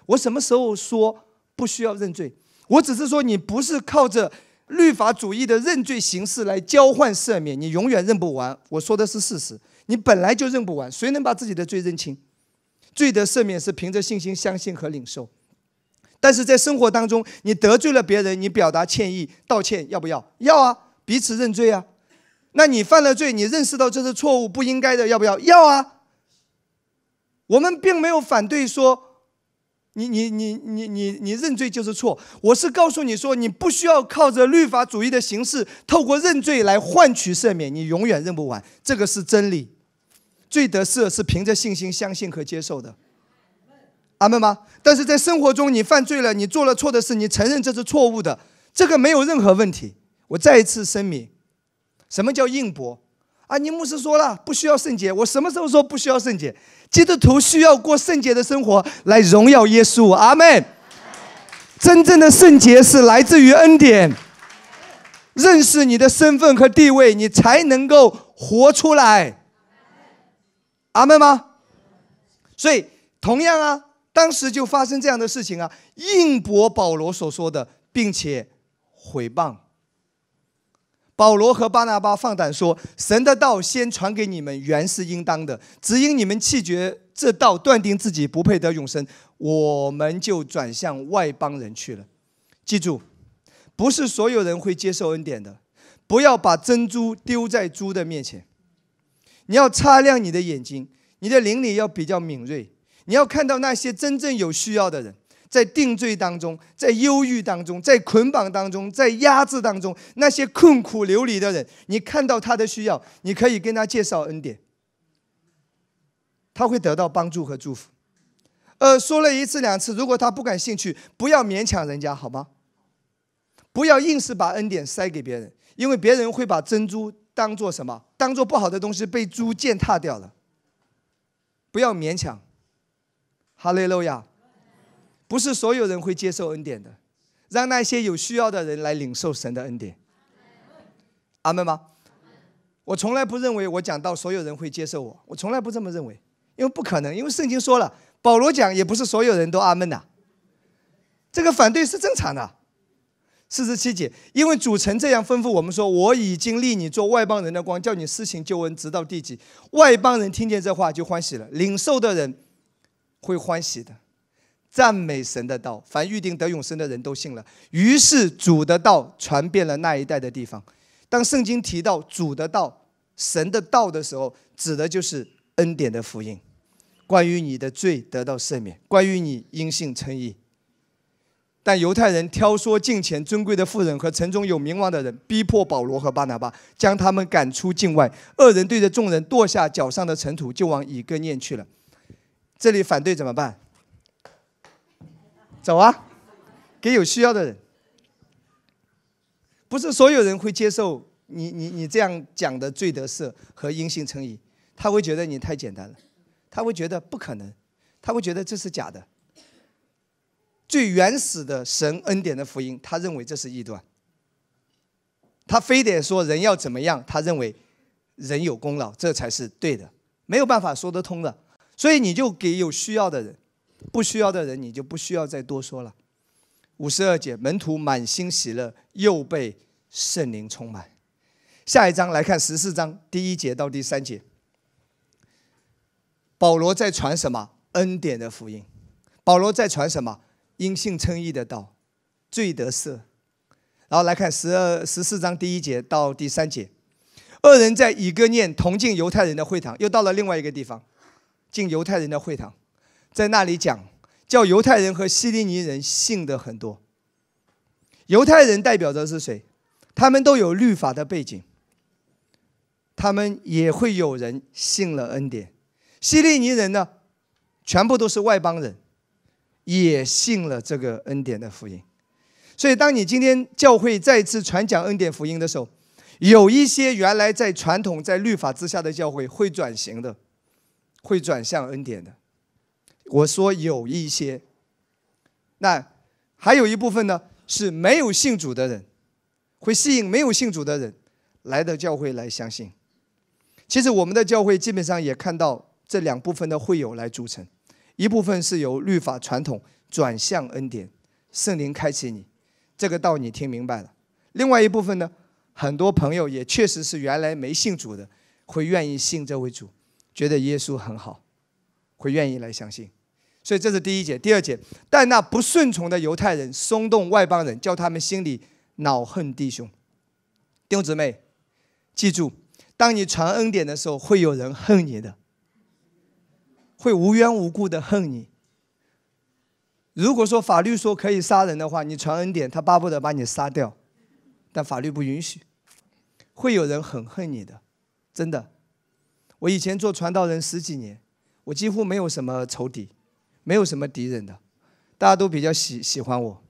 我什么时候说不需要认罪？我只是说你不是靠着律法主义的认罪形式来交换赦免，你永远认不完。我说的是事实，你本来就认不完，谁能把自己的罪认清？罪的赦免是凭着信心、相信和领受，但是在生活当中，你得罪了别人，你表达歉意、道歉，要不要？要啊，彼此认罪啊。那你犯了罪，你认识到这是错误、不应该的，要不要？要啊。我们并没有反对说，你、你、你、你、你、你认罪就是错。我是告诉你说，你不需要靠着律法主义的形式，透过认罪来换取赦免，你永远认不完，这个是真理。罪得赦是凭着信心、相信和接受的，阿门吗？但是在生活中，你犯罪了，你做了错的事，你承认这是错误的，这个没有任何问题。我再一次声明，什么叫硬驳？啊，你牧师说了不需要圣洁，我什么时候说不需要圣洁？基督徒需要过圣洁的生活来荣耀耶稣，阿门。真正的圣洁是来自于恩典，认识你的身份和地位，你才能够活出来。阿门吗？所以同样啊，当时就发生这样的事情啊，应驳保罗所说的，并且毁谤。保罗和巴拿巴放胆说：“神的道先传给你们，原是应当的；只因你们弃绝这道，断定自己不配得永生，我们就转向外邦人去了。”记住，不是所有人会接受恩典的，不要把珍珠丢在猪的面前。你要擦亮你的眼睛，你的灵里要比较敏锐。你要看到那些真正有需要的人，在定罪当中，在忧郁当中，在捆绑当中，在压制当中，那些困苦流离的人，你看到他的需要，你可以跟他介绍恩典，他会得到帮助和祝福。呃，说了一次两次，如果他不感兴趣，不要勉强人家，好吗？不要硬是把恩典塞给别人，因为别人会把珍珠当做什么？当做不好的东西被猪践踏掉了，不要勉强。哈利路亚，不是所有人会接受恩典的，让那些有需要的人来领受神的恩典。阿门吗？我从来不认为我讲到所有人会接受我，我从来不这么认为，因为不可能，因为圣经说了，保罗讲也不是所有人都阿门的，这个反对是正常的。四十七节，因为主曾这样吩咐我们说：“我已经立你做外邦人的光，叫你施行救恩，直到地极。”外邦人听见这话就欢喜了，领受的人会欢喜的，赞美神的道。凡预定得永生的人都信了，于是主的道传遍了那一代的地方。当圣经提到主的道、神的道的时候，指的就是恩典的福音，关于你的罪得到赦免，关于你因信称义。但犹太人挑唆近前尊贵的妇人和城中有名望的人，逼迫保罗和巴拿巴将他们赶出境外。二人对着众人跺下脚上的尘土，就往以哥念去了。这里反对怎么办？走啊，给有需要的人。不是所有人会接受你你你这样讲的罪得赦和因信称义，他会觉得你太简单了，他会觉得不可能，他会觉得这是假的。最原始的神恩典的福音，他认为这是异端。他非得说人要怎么样，他认为人有功劳，这才是对的，没有办法说得通的。所以你就给有需要的人，不需要的人你就不需要再多说了。五十二节，门徒满心喜乐，又被圣灵充满。下一章来看十四章第一节到第三节，保罗在传什么恩典的福音？保罗在传什么？因信称义的道，罪得赦。然后来看十二十四章第一节到第三节，二人在以个念同进犹太人的会堂，又到了另外一个地方，进犹太人的会堂，在那里讲，叫犹太人和希利尼人信的很多。犹太人代表的是谁？他们都有律法的背景，他们也会有人信了恩典。希利尼人呢，全部都是外邦人。也信了这个恩典的福音，所以当你今天教会再次传讲恩典福音的时候，有一些原来在传统、在律法之下的教会会转型的，会转向恩典的。我说有一些，那还有一部分呢是没有信主的人，会吸引没有信主的人来到教会来相信。其实我们的教会基本上也看到这两部分的会友来组成。一部分是由律法传统转向恩典，圣灵开启你，这个道你听明白了。另外一部分呢，很多朋友也确实是原来没信主的，会愿意信这位主，觉得耶稣很好，会愿意来相信。所以这是第一节，第二节。但那不顺从的犹太人松动外邦人，叫他们心里恼恨弟兄。弟兄姊妹，记住，当你传恩典的时候，会有人恨你的。会无缘无故的恨你。如果说法律说可以杀人的话，你传恩典，他巴不得把你杀掉，但法律不允许，会有人很恨你的，真的。我以前做传道人十几年，我几乎没有什么仇敌，没有什么敌人的，大家都比较喜喜欢我。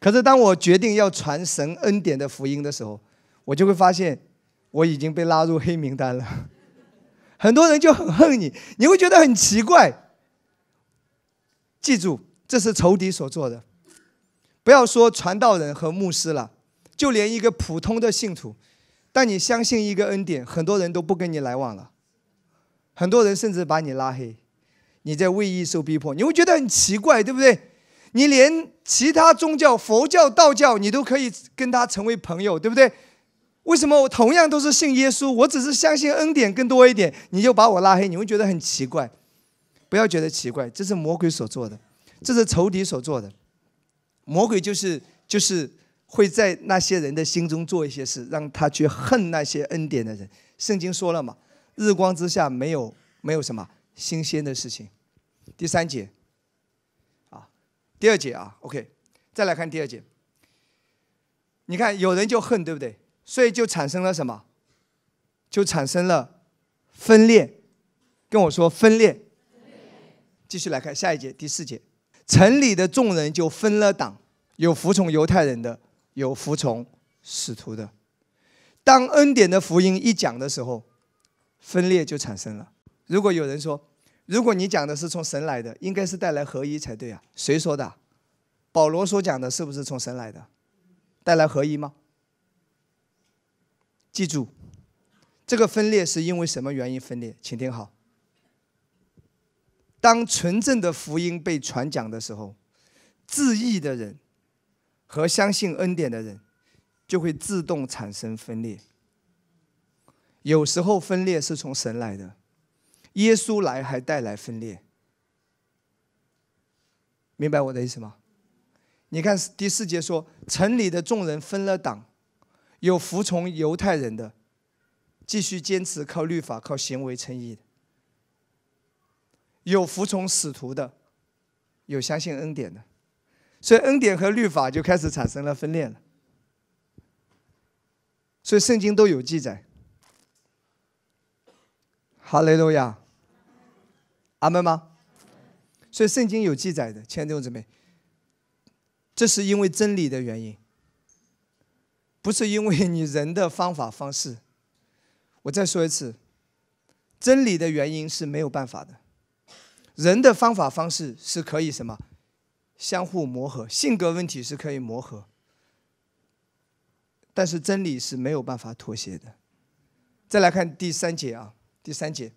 可是当我决定要传神恩典的福音的时候，我就会发现，我已经被拉入黑名单了。很多人就很恨你，你会觉得很奇怪。记住，这是仇敌所做的，不要说传道人和牧师了，就连一个普通的信徒，但你相信一个恩典，很多人都不跟你来往了，很多人甚至把你拉黑，你在为义受逼迫，你会觉得很奇怪，对不对？你连其他宗教，佛教、道教，你都可以跟他成为朋友，对不对？为什么我同样都是信耶稣，我只是相信恩典更多一点，你就把我拉黑，你会觉得很奇怪。不要觉得奇怪，这是魔鬼所做的，这是仇敌所做的。魔鬼就是就是会在那些人的心中做一些事，让他去恨那些恩典的人。圣经说了嘛，日光之下没有没有什么新鲜的事情。第三节，啊，第二节啊，OK，再来看第二节。你看，有人就恨，对不对？所以就产生了什么？就产生了分裂。跟我说分裂。继续来看下一节第四节，城里的众人就分了党，有服从犹太人的，有服从使徒的。当恩典的福音一讲的时候，分裂就产生了。如果有人说，如果你讲的是从神来的，应该是带来合一才对啊。谁说的？保罗所讲的是不是从神来的？带来合一吗？记住，这个分裂是因为什么原因分裂？请听好。当纯正的福音被传讲的时候，质疑的人和相信恩典的人就会自动产生分裂。有时候分裂是从神来的，耶稣来还带来分裂。明白我的意思吗？你看第四节说，城里的众人分了党。有服从犹太人的，继续坚持靠律法、靠行为称义；的；有服从使徒的，有相信恩典的，所以恩典和律法就开始产生了分裂了。所以圣经都有记载。好，雷路亚，阿门吗？所以圣经有记载的，亲爱的同志姊妹，这是因为真理的原因。不是因为你人的方法方式，我再说一次，真理的原因是没有办法的。人的方法方式是可以什么相互磨合，性格问题是可以磨合，但是真理是没有办法妥协的。再来看第三节啊，第三节，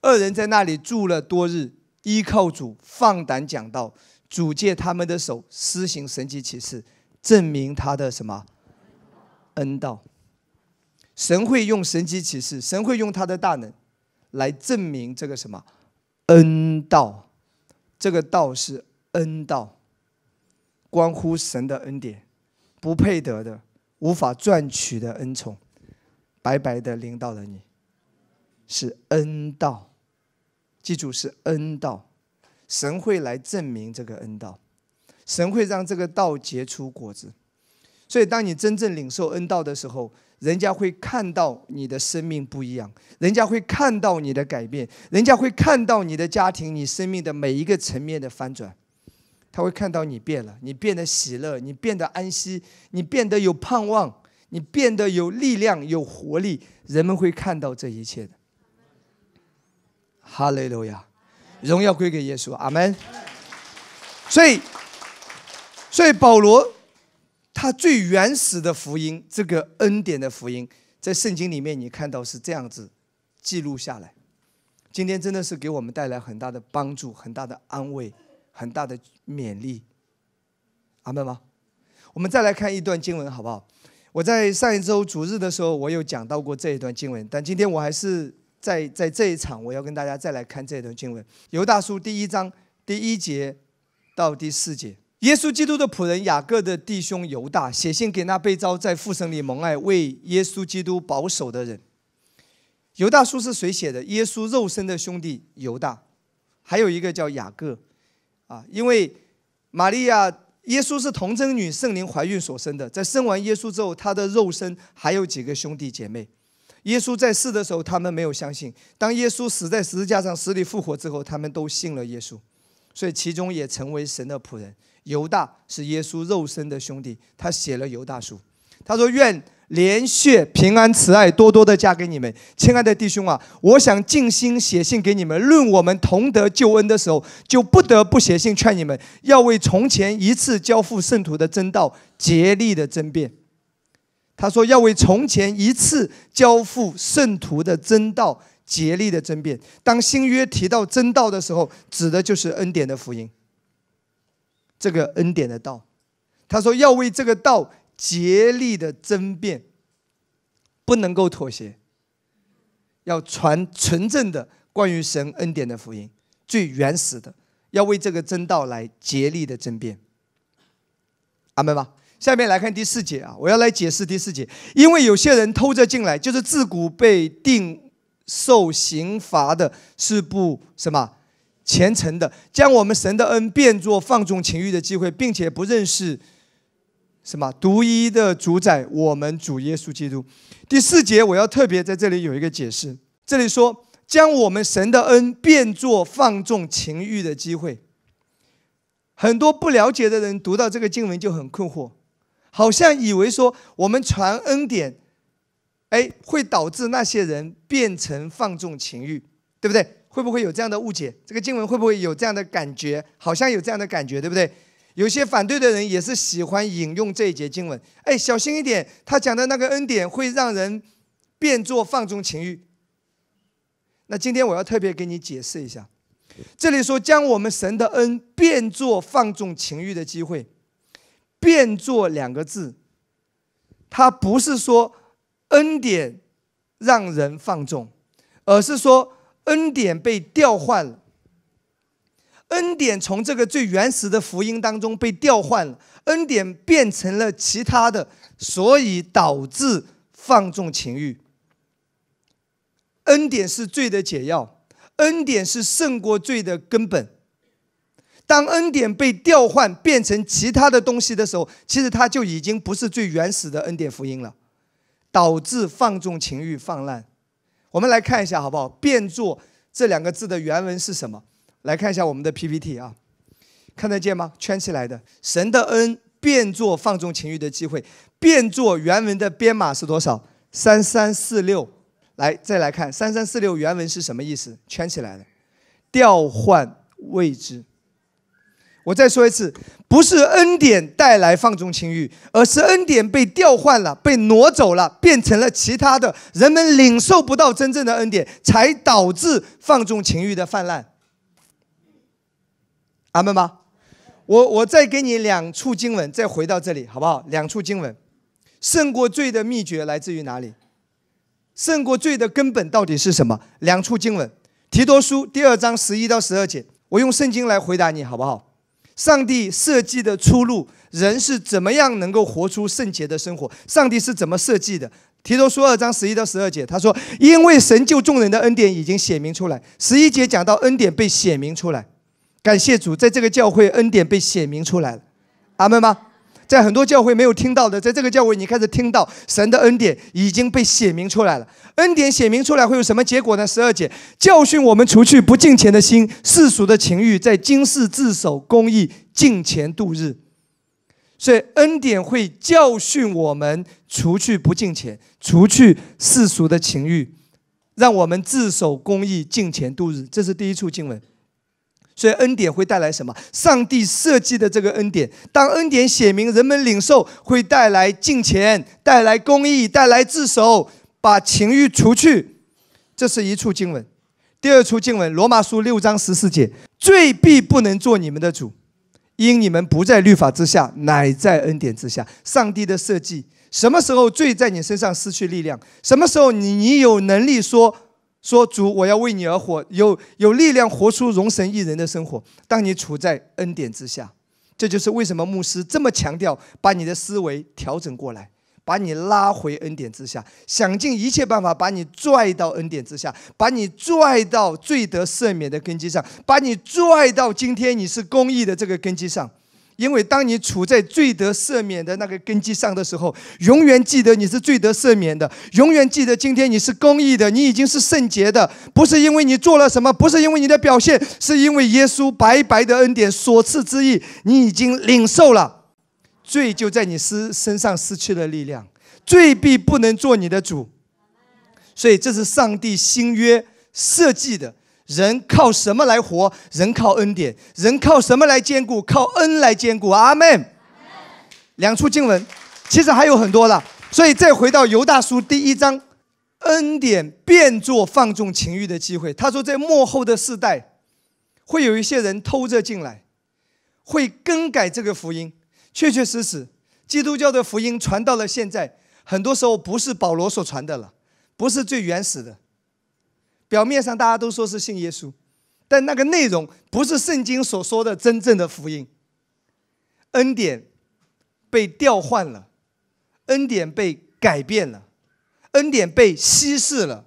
二人在那里住了多日，依靠主，放胆讲道，主借他们的手施行神迹奇事，证明他的什么？恩道，神会用神机启示，神会用他的大能，来证明这个什么恩道，这个道是恩道，关乎神的恩典，不配得的，无法赚取的恩宠，白白的领到了你，是恩道，记住是恩道，神会来证明这个恩道，神会让这个道结出果子。所以，当你真正领受恩道的时候，人家会看到你的生命不一样，人家会看到你的改变，人家会看到你的家庭、你生命的每一个层面的翻转，他会看到你变了，你变得喜乐，你变得安息，你变得有盼望，你变得有力量、有活力，人们会看到这一切的。哈利路亚，荣耀归给耶稣。阿门。所以，所以保罗。他最原始的福音，这个恩典的福音，在圣经里面你看到是这样子记录下来。今天真的是给我们带来很大的帮助、很大的安慰、很大的勉励，阿门吗？我们再来看一段经文，好不好？我在上一周主日的时候，我有讲到过这一段经文，但今天我还是在在这一场，我要跟大家再来看这一段经文，《犹大书》第一章第一节到第四节。耶稣基督的仆人雅各的弟兄犹大写信给那被招在父神里蒙爱、为耶稣基督保守的人。犹大书是谁写的？耶稣肉身的兄弟犹大，还有一个叫雅各。啊，因为玛利亚，耶稣是童贞女圣灵怀孕所生的。在生完耶稣之后，他的肉身还有几个兄弟姐妹。耶稣在世的时候，他们没有相信；当耶稣死在十字架上、死里复活之后，他们都信了耶稣，所以其中也成为神的仆人。犹大是耶稣肉身的兄弟，他写了犹大书，他说：“愿怜恤、平安、慈爱多多的加给你们。”亲爱的弟兄啊，我想尽心写信给你们。论我们同得救恩的时候，就不得不写信劝你们，要为从前一次交付圣徒的真道竭力的争辩。他说：“要为从前一次交付圣徒的真道竭力的争辩。”当新约提到真道的时候，指的就是恩典的福音。这个恩典的道，他说要为这个道竭力的争辩，不能够妥协，要传纯正的关于神恩典的福音，最原始的，要为这个真道来竭力的争辩。阿门吧。下面来看第四节啊，我要来解释第四节，因为有些人偷着进来，就是自古被定受刑罚的，是不什么？虔诚的将我们神的恩变作放纵情欲的机会，并且不认识什么独一的主宰我们主耶稣基督。第四节，我要特别在这里有一个解释。这里说将我们神的恩变作放纵情欲的机会，很多不了解的人读到这个经文就很困惑，好像以为说我们传恩典，哎，会导致那些人变成放纵情欲，对不对？会不会有这样的误解？这个经文会不会有这样的感觉？好像有这样的感觉，对不对？有些反对的人也是喜欢引用这一节经文。哎，小心一点，他讲的那个恩典会让人变作放纵情欲。那今天我要特别给你解释一下，这里说将我们神的恩变作放纵情欲的机会，变作两个字，它不是说恩典让人放纵，而是说。恩典被调换了，恩典从这个最原始的福音当中被调换了，恩典变成了其他的，所以导致放纵情欲。恩典是罪的解药，恩典是胜过罪的根本。当恩典被调换变成其他的东西的时候，其实它就已经不是最原始的恩典福音了，导致放纵情欲泛滥。我们来看一下好不好？“变作”这两个字的原文是什么？来看一下我们的 PPT 啊，看得见吗？圈起来的“神的恩变作放纵情欲的机会”，变作原文的编码是多少？三三四六。来，再来看三三四六原文是什么意思？圈起来的，调换位置。我再说一次，不是恩典带来放纵情欲，而是恩典被调换了、被挪走了，变成了其他的人们领受不到真正的恩典，才导致放纵情欲的泛滥。阿门吗？我我再给你两处经文，再回到这里好不好？两处经文，胜过罪的秘诀来自于哪里？胜过罪的根本到底是什么？两处经文，提多书第二章十一到十二节，我用圣经来回答你好不好？上帝设计的出路，人是怎么样能够活出圣洁的生活？上帝是怎么设计的？提多书二章十一到十二节，他说：“因为神救众人的恩典已经显明出来。”十一节讲到恩典被显明出来，感谢主，在这个教会恩典被显明出来了，阿门吗？在很多教会没有听到的，在这个教会你开始听到，神的恩典已经被显明出来了。恩典显明出来会有什么结果呢？十二节教训我们除去不敬虔的心、世俗的情欲，在今世自守、公义、敬虔度日。所以恩典会教训我们除去不敬虔、除去世俗的情欲，让我们自守公义、敬虔度日。这是第一处经文。所以恩典会带来什么？上帝设计的这个恩典，当恩典显明，人们领受会带来敬虔，带来公义，带来自首，把情欲除去。这是一处经文。第二处经文，罗马书六章十四节：罪必不能做你们的主，因你们不在律法之下，乃在恩典之下。上帝的设计，什么时候罪在你身上失去力量？什么时候你你有能力说？说主，我要为你而活，有有力量活出荣神一人的生活。当你处在恩典之下，这就是为什么牧师这么强调，把你的思维调整过来，把你拉回恩典之下，想尽一切办法把你拽到恩典之下，把你拽到最得赦免的根基上，把你拽到今天你是公义的这个根基上。因为当你处在罪得赦免的那个根基上的时候，永远记得你是罪得赦免的；永远记得今天你是公义的，你已经是圣洁的。不是因为你做了什么，不是因为你的表现，是因为耶稣白白的恩典所赐之义，你已经领受了。罪就在你失身上失去了力量，罪必不能做你的主。所以，这是上帝新约设计的。人靠什么来活？人靠恩典。人靠什么来坚固？靠恩来坚固。阿门。两处经文，其实还有很多了。所以再回到犹大书第一章，恩典变作放纵情欲的机会。他说，在幕后的世代，会有一些人偷着进来，会更改这个福音。确确实实，基督教的福音传到了现在，很多时候不是保罗所传的了，不是最原始的。表面上大家都说是信耶稣，但那个内容不是圣经所说的真正的福音。恩典被调换了，恩典被改变了，恩典被稀释了。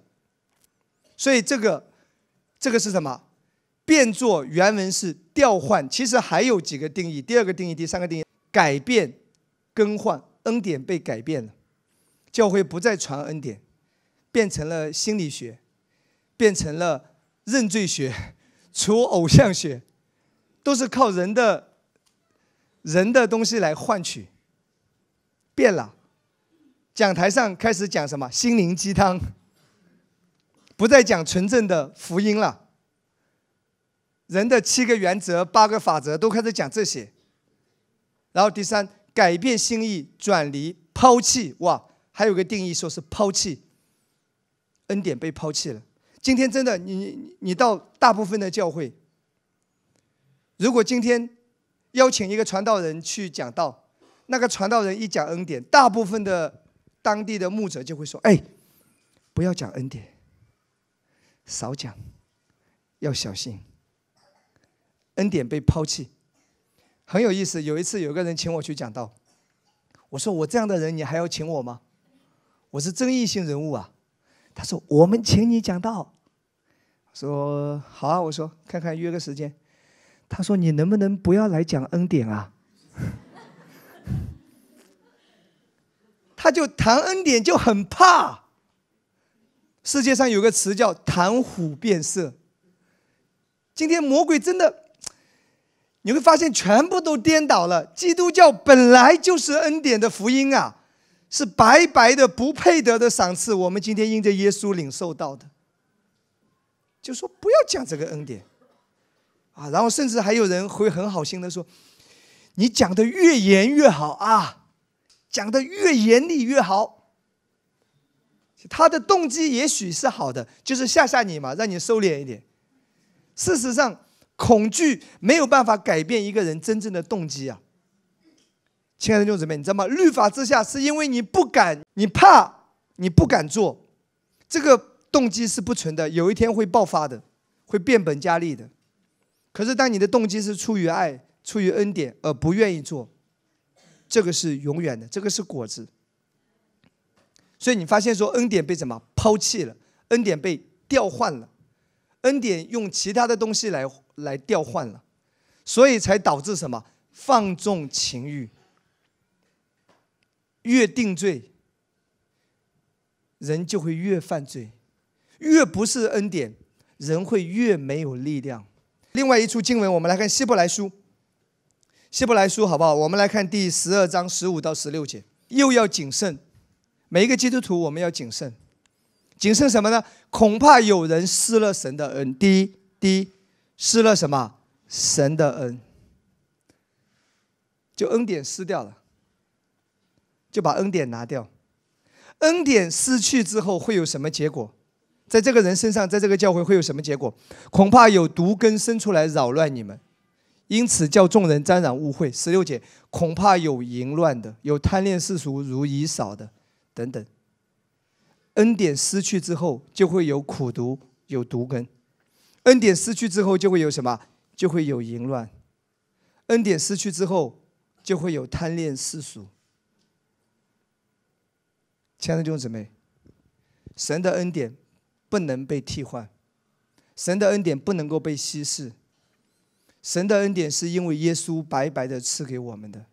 所以这个，这个是什么？变作原文是调换。其实还有几个定义，第二个定义，第三个定义，改变、更换。恩典被改变了，教会不再传恩典，变成了心理学。变成了认罪学、除偶像学，都是靠人的、人的东西来换取。变了，讲台上开始讲什么心灵鸡汤，不再讲纯正的福音了。人的七个原则、八个法则都开始讲这些。然后第三，改变心意、转离、抛弃。哇，还有个定义说是抛弃，恩典被抛弃了。今天真的，你你到大部分的教会，如果今天邀请一个传道人去讲道，那个传道人一讲恩典，大部分的当地的牧者就会说：“哎，不要讲恩典，少讲，要小心，恩典被抛弃。”很有意思。有一次有个人请我去讲道，我说：“我这样的人你还要请我吗？我是争议性人物啊。”他说：“我们请你讲道。”说好啊，我说看看约个时间，他说你能不能不要来讲恩典啊？他就谈恩典就很怕。世界上有个词叫谈虎变色。今天魔鬼真的，你会发现全部都颠倒了。基督教本来就是恩典的福音啊，是白白的、不配得的赏赐，我们今天因着耶稣领受到的。就说不要讲这个恩典，啊，然后甚至还有人会很好心的说，你讲的越严越好啊，讲的越严厉越好。他的动机也许是好的，就是吓吓你嘛，让你收敛一点。事实上，恐惧没有办法改变一个人真正的动机啊。亲爱的弟兄姊妹，你知道吗？律法之下，是因为你不敢，你怕，你不敢做，这个。动机是不纯的，有一天会爆发的，会变本加厉的。可是，当你的动机是出于爱、出于恩典而不愿意做，这个是永远的，这个是果子。所以，你发现说，恩典被什么抛弃了？恩典被调换了，恩典用其他的东西来来调换了，所以才导致什么放纵情欲。越定罪，人就会越犯罪。越不是恩典，人会越没有力量。另外一处经文，我们来看《希伯来书》。《希伯来书》好不好？我们来看第十二章十五到十六节。又要谨慎，每一个基督徒我们要谨慎。谨慎什么呢？恐怕有人失了神的恩。第一，第一，失了什么？神的恩，就恩典失掉了，就把恩典拿掉。恩典失去之后会有什么结果？在这个人身上，在这个教会会有什么结果？恐怕有毒根生出来扰乱你们，因此叫众人沾染污秽。十六节，恐怕有淫乱的，有贪恋世俗如以少的，等等。恩典失去之后，就会有苦毒，有毒根。恩典失去之后，就会有什么？就会有淫乱。恩典失去之后，就会有贪恋世俗。亲爱的弟兄姊妹，神的恩典。不能被替换，神的恩典不能够被稀释，神的恩典是因为耶稣白白的赐给我们的，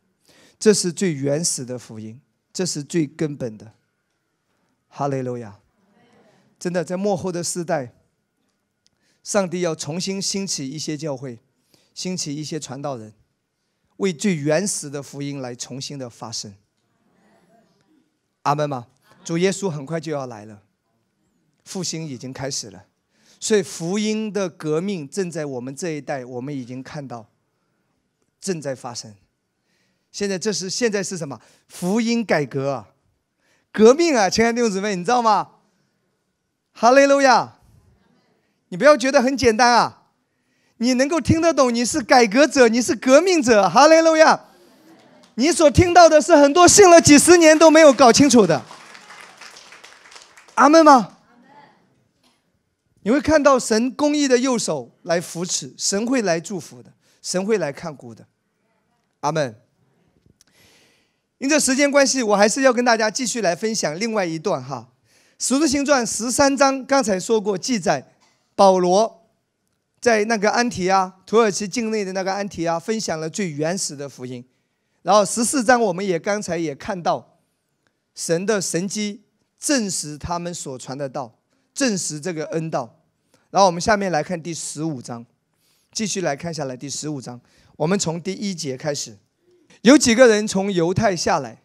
这是最原始的福音，这是最根本的。哈利路亚！真的，在幕后的世代，上帝要重新兴起一些教会，兴起一些传道人，为最原始的福音来重新的发生。阿门嘛！主耶稣很快就要来了。复兴已经开始了，所以福音的革命正在我们这一代，我们已经看到正在发生。现在这是现在是什么？福音改革革命啊！亲爱的弟兄姊妹，你知道吗？哈利路亚！你不要觉得很简单啊，你能够听得懂，你是改革者，你是革命者。哈利路亚！你所听到的是很多信了几十年都没有搞清楚的。阿门吗？你会看到神公义的右手来扶持，神会来祝福的，神会来看顾的，阿门。因着时间关系，我还是要跟大家继续来分享另外一段哈，《使徒行传》十三章刚才说过，记载保罗在那个安提阿（土耳其境内的那个安提阿）分享了最原始的福音，然后十四章我们也刚才也看到，神的神机证实他们所传的道。证实这个恩道，然后我们下面来看第十五章，继续来看下来第十五章，我们从第一节开始，有几个人从犹太下来，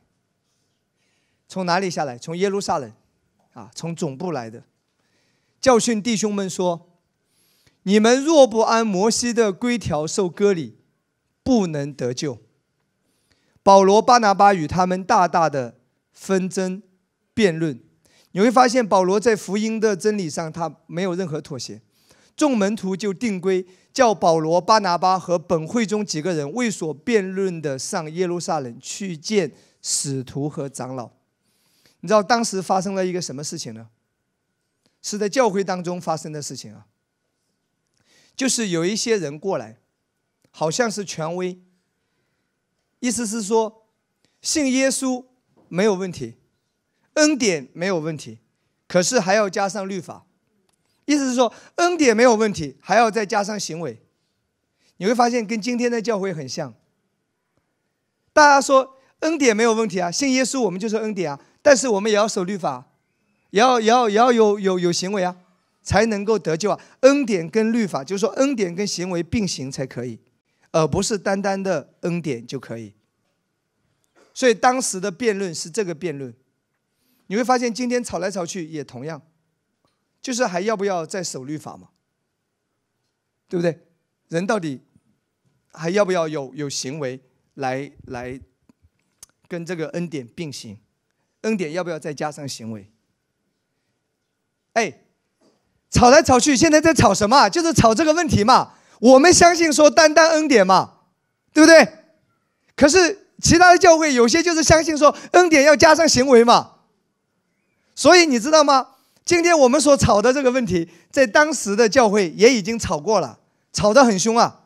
从哪里下来？从耶路撒冷，啊，从总部来的，教训弟兄们说，你们若不按摩西的规条受割礼，不能得救。保罗、巴拿巴与他们大大的纷争辩论。你会发现，保罗在福音的真理上他没有任何妥协。众门徒就定规，叫保罗、巴拿巴和本会中几个人为所辩论的，上耶路撒冷去见使徒和长老。你知道当时发生了一个什么事情呢？是在教会当中发生的事情啊，就是有一些人过来，好像是权威，意思是说，信耶稣没有问题。恩典没有问题，可是还要加上律法，意思是说，恩典没有问题，还要再加上行为，你会发现跟今天的教会很像。大家说恩典没有问题啊，信耶稣我们就是恩典啊，但是我们也要守律法，也要也要也要有有有行为啊，才能够得救啊。恩典跟律法就是说恩典跟行为并行才可以，而不是单单的恩典就可以。所以当时的辩论是这个辩论。你会发现，今天吵来吵去也同样，就是还要不要再守律法嘛？对不对？人到底还要不要有有行为来来跟这个恩典并行？恩典要不要再加上行为？哎，吵来吵去，现在在吵什么？就是吵这个问题嘛。我们相信说单单恩典嘛，对不对？可是其他的教会有些就是相信说恩典要加上行为嘛。所以你知道吗？今天我们所吵的这个问题，在当时的教会也已经吵过了，吵得很凶啊，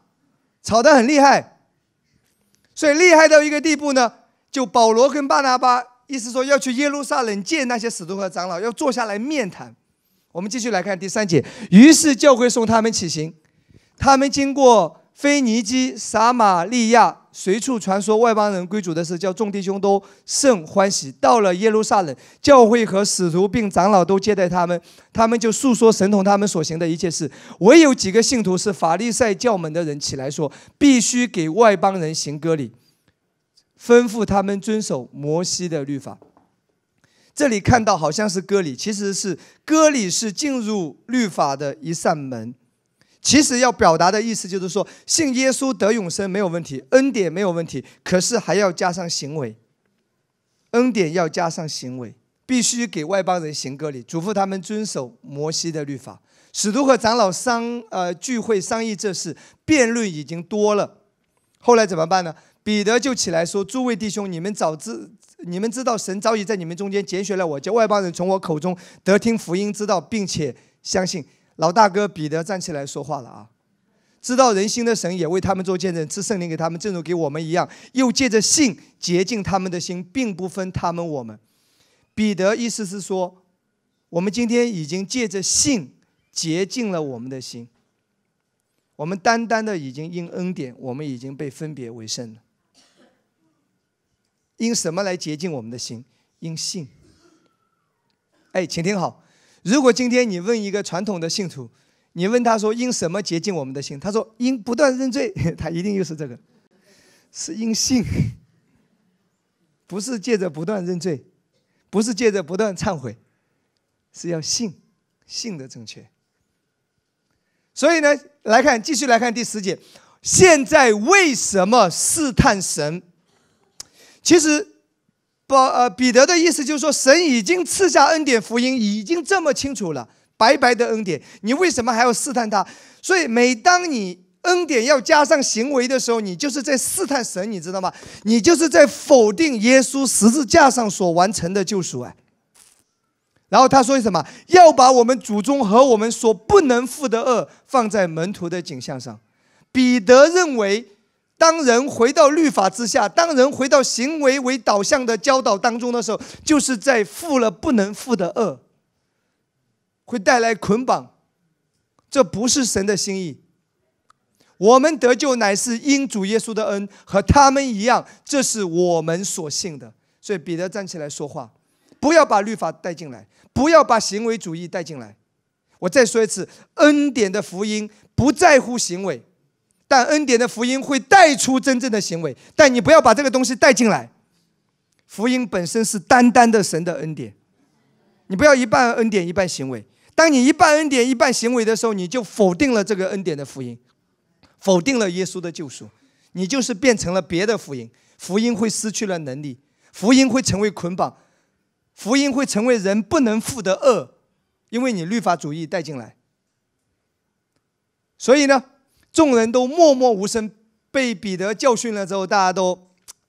吵得很厉害。所以厉害到一个地步呢，就保罗跟巴拿巴，意思说要去耶路撒冷见那些使徒和长老，要坐下来面谈。我们继续来看第三节。于是教会送他们起行，他们经过。腓尼基、撒玛利亚，随处传说外邦人归主的事，叫众弟兄都甚欢喜。到了耶路撒冷，教会和使徒并长老都接待他们。他们就诉说神童他们所行的一切事。唯有几个信徒是法利赛教门的人，起来说，必须给外邦人行割礼，吩咐他们遵守摩西的律法。这里看到好像是割礼，其实是割礼是进入律法的一扇门。其实要表达的意思就是说，信耶稣得永生没有问题，恩典没有问题，可是还要加上行为，恩典要加上行为，必须给外邦人行割礼，嘱咐他们遵守摩西的律法。使徒和长老商呃聚会商议这事，辩论已经多了，后来怎么办呢？彼得就起来说：“诸位弟兄，你们早知，你们知道神早已在你们中间拣选了我，叫外邦人从我口中得听福音之道，并且相信。”老大哥彼得站起来说话了啊！知道人心的神也为他们做见证，赐圣灵给他们，正如给我们一样，又借着信洁净他们的心，并不分他们我们。彼得意思是说，我们今天已经借着信洁净了我们的心。我们单单的已经因恩典，我们已经被分别为圣了。因什么来洁净我们的心？因信。哎，请听好。如果今天你问一个传统的信徒，你问他说因什么洁净我们的心？他说因不断认罪，他一定又是这个，是因信，不是借着不断认罪，不是借着不断忏悔，是要信，信的正确。所以呢，来看继续来看第十节，现在为什么试探神？其实。不，呃，彼得的意思就是说，神已经赐下恩典，福音已经这么清楚了，白白的恩典，你为什么还要试探他？所以，每当你恩典要加上行为的时候，你就是在试探神，你知道吗？你就是在否定耶稣十字架上所完成的救赎啊。然后他说什么？要把我们祖宗和我们所不能负的恶放在门徒的景象上。彼得认为。当人回到律法之下，当人回到行为为导向的教导当中的时候，就是在负了不能负的恶，会带来捆绑。这不是神的心意。我们得救乃是因主耶稣的恩，和他们一样，这是我们所信的。所以彼得站起来说话：，不要把律法带进来，不要把行为主义带进来。我再说一次，恩典的福音不在乎行为。但恩典的福音会带出真正的行为，但你不要把这个东西带进来。福音本身是单单的神的恩典，你不要一半恩典一半行为。当你一半恩典一半行为的时候，你就否定了这个恩典的福音，否定了耶稣的救赎，你就是变成了别的福音。福音会失去了能力，福音会成为捆绑，福音会成为人不能负的恶，因为你律法主义带进来。所以呢？众人都默默无声，被彼得教训了之后，大家都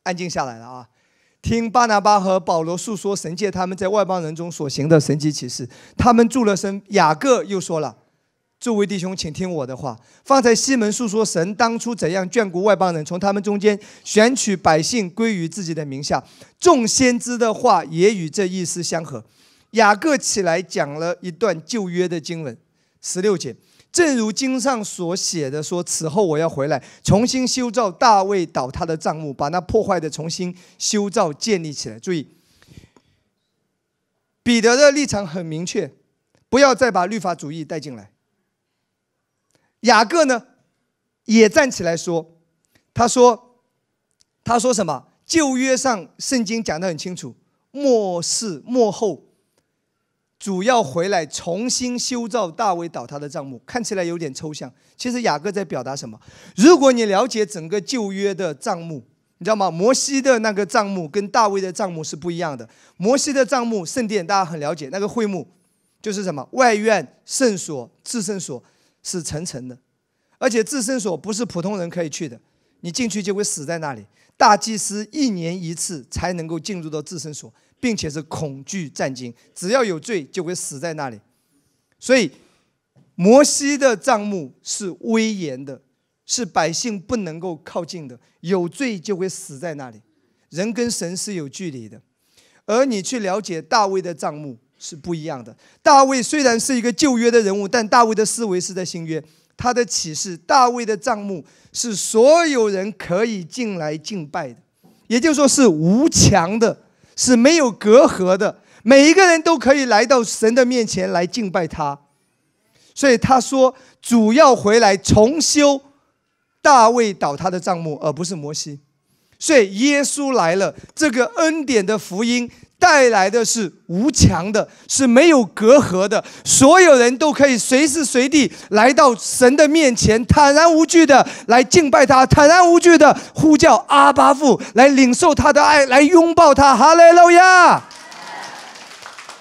安静下来了啊。听巴拿巴和保罗诉说神借他们在外邦人中所行的神迹奇事，他们住了身。雅各又说了：“诸位弟兄，请听我的话。方才西门诉说神当初怎样眷顾外邦人，从他们中间选取百姓归于自己的名下，众先知的话也与这一思相合。”雅各起来讲了一段旧约的经文，十六节。正如经上所写的说，此后我要回来，重新修造大卫倒塌的帐幕，把那破坏的重新修造建立起来。注意，彼得的立场很明确，不要再把律法主义带进来。雅各呢，也站起来说，他说，他说什么？旧约上圣经讲的很清楚，末世末后。主要回来重新修造大卫倒塌的账目，看起来有点抽象。其实雅各在表达什么？如果你了解整个旧约的账目，你知道吗？摩西的那个账目跟大卫的账目是不一样的。摩西的账目，圣殿大家很了解，那个会幕就是什么外院、圣所、至圣所是层层的，而且至圣所不是普通人可以去的，你进去就会死在那里。大祭司一年一次才能够进入到至圣所。并且是恐惧战惊，只要有罪就会死在那里。所以，摩西的帐目是威严的，是百姓不能够靠近的，有罪就会死在那里。人跟神是有距离的，而你去了解大卫的帐目是不一样的。大卫虽然是一个旧约的人物，但大卫的思维是在新约，他的启示。大卫的帐目是所有人可以进来敬拜的，也就是说是无墙的。是没有隔阂的，每一个人都可以来到神的面前来敬拜他，所以他说，主要回来重修大卫倒塌的账目，而不是摩西，所以耶稣来了，这个恩典的福音。带来的是无墙的，是没有隔阂的，所有人都可以随时随地来到神的面前，坦然无惧的来敬拜他，坦然无惧的呼叫阿巴父，来领受他的爱，来拥抱他。哈利路亚，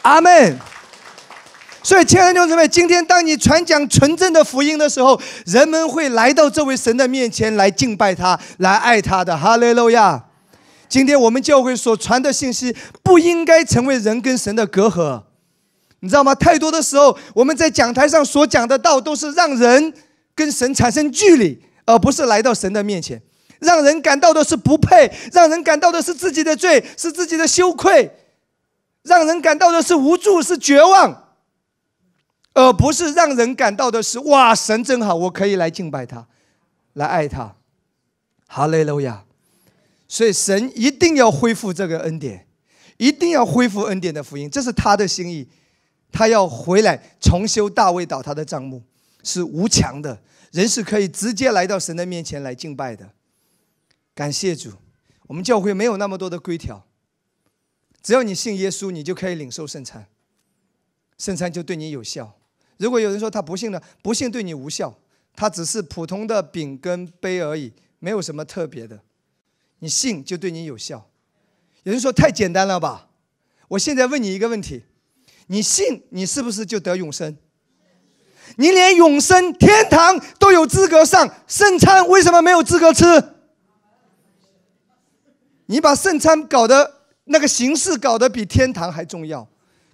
阿门。所以，亲爱的弟兄姊妹，今天当你传讲纯正的福音的时候，人们会来到这位神的面前来敬拜他，来爱他的。哈利路亚。今天我们教会所传的信息不应该成为人跟神的隔阂，你知道吗？太多的时候，我们在讲台上所讲的道都是让人跟神产生距离，而不是来到神的面前。让人感到的是不配，让人感到的是自己的罪，是自己的羞愧，让人感到的是无助、是绝望，而不是让人感到的是哇，神真好，我可以来敬拜他，来爱他。哈利路亚。所以神一定要恢复这个恩典，一定要恢复恩典的福音，这是他的心意。他要回来重修大卫岛，他的账目是无墙的，人是可以直接来到神的面前来敬拜的。感谢主，我们教会没有那么多的规条，只要你信耶稣，你就可以领受圣餐，圣餐就对你有效。如果有人说他不信呢？不信对你无效，他只是普通的饼跟杯而已，没有什么特别的。你信就对你有效，有人说太简单了吧？我现在问你一个问题：你信，你是不是就得永生？你连永生天堂都有资格上，圣餐为什么没有资格吃？你把圣餐搞得那个形式搞得比天堂还重要。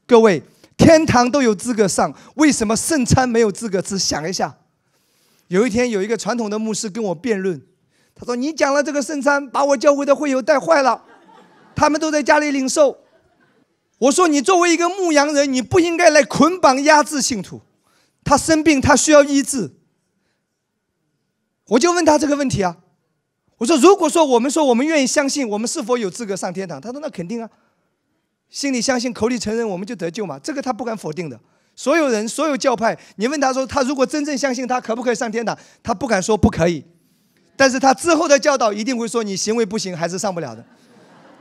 各位，天堂都有资格上，为什么圣餐没有资格吃？想一下，有一天有一个传统的牧师跟我辩论。他说：“你讲了这个圣餐，把我教会的会友带坏了，他们都在家里领受。”我说：“你作为一个牧羊人，你不应该来捆绑压制信徒。他生病，他需要医治。”我就问他这个问题啊，我说：“如果说我们说我们愿意相信，我们是否有资格上天堂？”他说：“那肯定啊，心里相信，口里承认，我们就得救嘛。这个他不敢否定的。所有人，所有教派，你问他说，他如果真正相信，他可不可以上天堂？他不敢说不可以。”但是他之后的教导一定会说你行为不行，还是上不了的。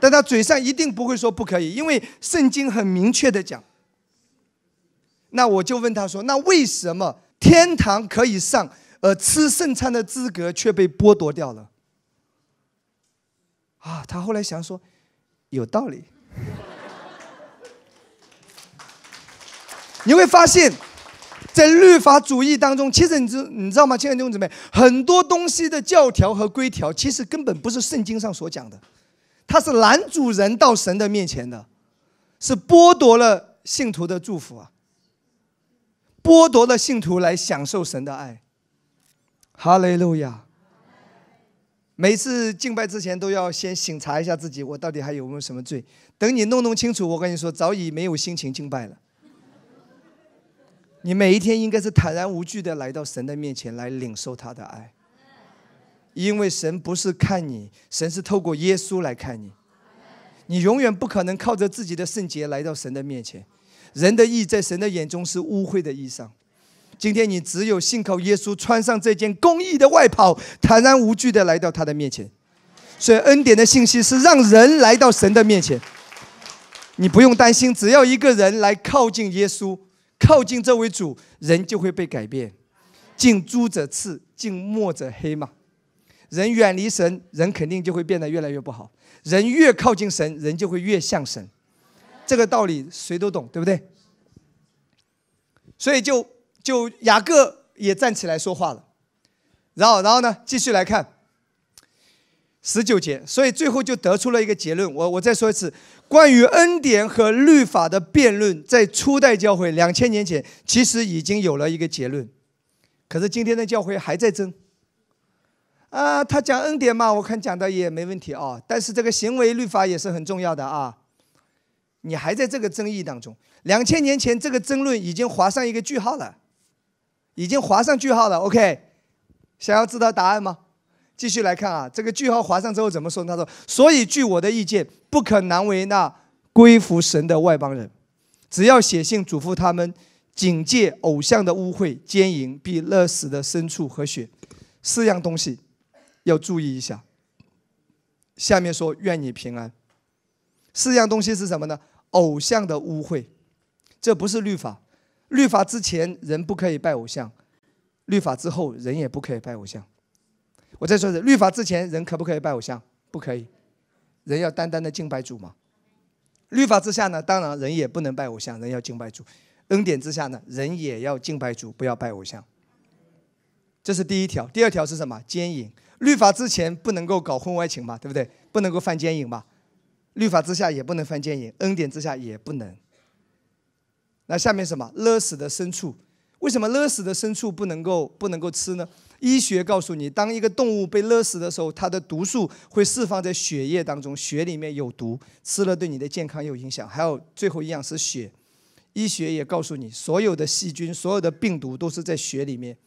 但他嘴上一定不会说不可以，因为圣经很明确的讲。那我就问他说：那为什么天堂可以上，而吃圣餐的资格却被剥夺掉了？啊，他后来想说，有道理。你会发现。在律法主义当中，其实你知你知道吗？亲爱的弟兄姊妹，很多东西的教条和规条，其实根本不是圣经上所讲的，它是拦主人到神的面前的，是剥夺了信徒的祝福啊，剥夺了信徒来享受神的爱。哈利路亚！每次敬拜之前都要先醒察一下自己，我到底还有没有什么罪？等你弄弄清楚，我跟你说，早已没有心情敬拜了。你每一天应该是坦然无惧地来到神的面前来领受他的爱，因为神不是看你，神是透过耶稣来看你。你永远不可能靠着自己的圣洁来到神的面前，人的义在神的眼中是污秽的衣裳。今天你只有信靠耶稣，穿上这件公义的外袍，坦然无惧地来到他的面前。所以恩典的信息是让人来到神的面前。你不用担心，只要一个人来靠近耶稣。靠近这位主人，就会被改变，近朱者赤，近墨者黑嘛。人远离神，人肯定就会变得越来越不好。人越靠近神，人就会越像神，这个道理谁都懂，对不对？所以就就雅各也站起来说话了，然后然后呢，继续来看。十九节，所以最后就得出了一个结论。我我再说一次，关于恩典和律法的辩论，在初代教会两千年前其实已经有了一个结论，可是今天的教会还在争。啊，他讲恩典嘛，我看讲的也没问题啊，但是这个行为律法也是很重要的啊，你还在这个争议当中。两千年前这个争论已经划上一个句号了，已经划上句号了。OK，想要知道答案吗？继续来看啊，这个句号划上之后怎么说？他说：“所以，据我的意见，不可难为那归服神的外邦人，只要写信嘱咐他们，警戒偶像的污秽、奸淫、必勒死的牲畜和血，四样东西要注意一下。”下面说：“愿你平安。”四样东西是什么呢？偶像的污秽，这不是律法。律法之前，人不可以拜偶像；律法之后，人也不可以拜偶像。我再说，是律法之前，人可不可以拜偶像？不可以，人要单单的敬拜主嘛。律法之下呢，当然人也不能拜偶像，人要敬拜主。恩典之下呢，人也要敬拜主，不要拜偶像。这是第一条。第二条是什么？奸淫。律法之前不能够搞婚外情嘛，对不对？不能够犯奸淫嘛。律法之下也不能犯奸淫，恩典之下也不能。那下面什么？勒死的牲畜。为什么勒死的牲畜不能够不能够吃呢？医学告诉你，当一个动物被勒死的时候，它的毒素会释放在血液当中，血里面有毒，吃了对你的健康有影响。还有最后一样是血，医学也告诉你，所有的细菌、所有的病毒都是在血里面。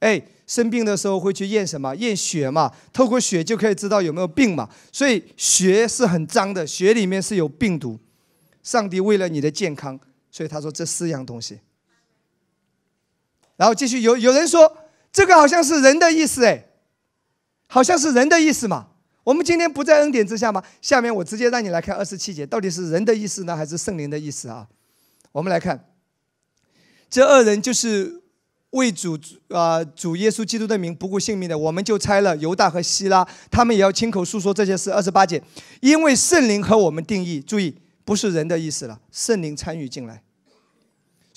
哎，生病的时候会去验什么？验血嘛，透过血就可以知道有没有病嘛。所以血是很脏的，血里面是有病毒。上帝为了你的健康，所以他说这四样东西。然后继续有有人说，这个好像是人的意思哎，好像是人的意思嘛。我们今天不在恩典之下吗？下面我直接让你来看二十七节，到底是人的意思呢，还是圣灵的意思啊？我们来看，这二人就是为主啊主耶稣基督的名不顾性命的，我们就拆了犹大和希拉，他们也要亲口诉说这些事。二十八节，因为圣灵和我们定义，注意不是人的意思了，圣灵参与进来。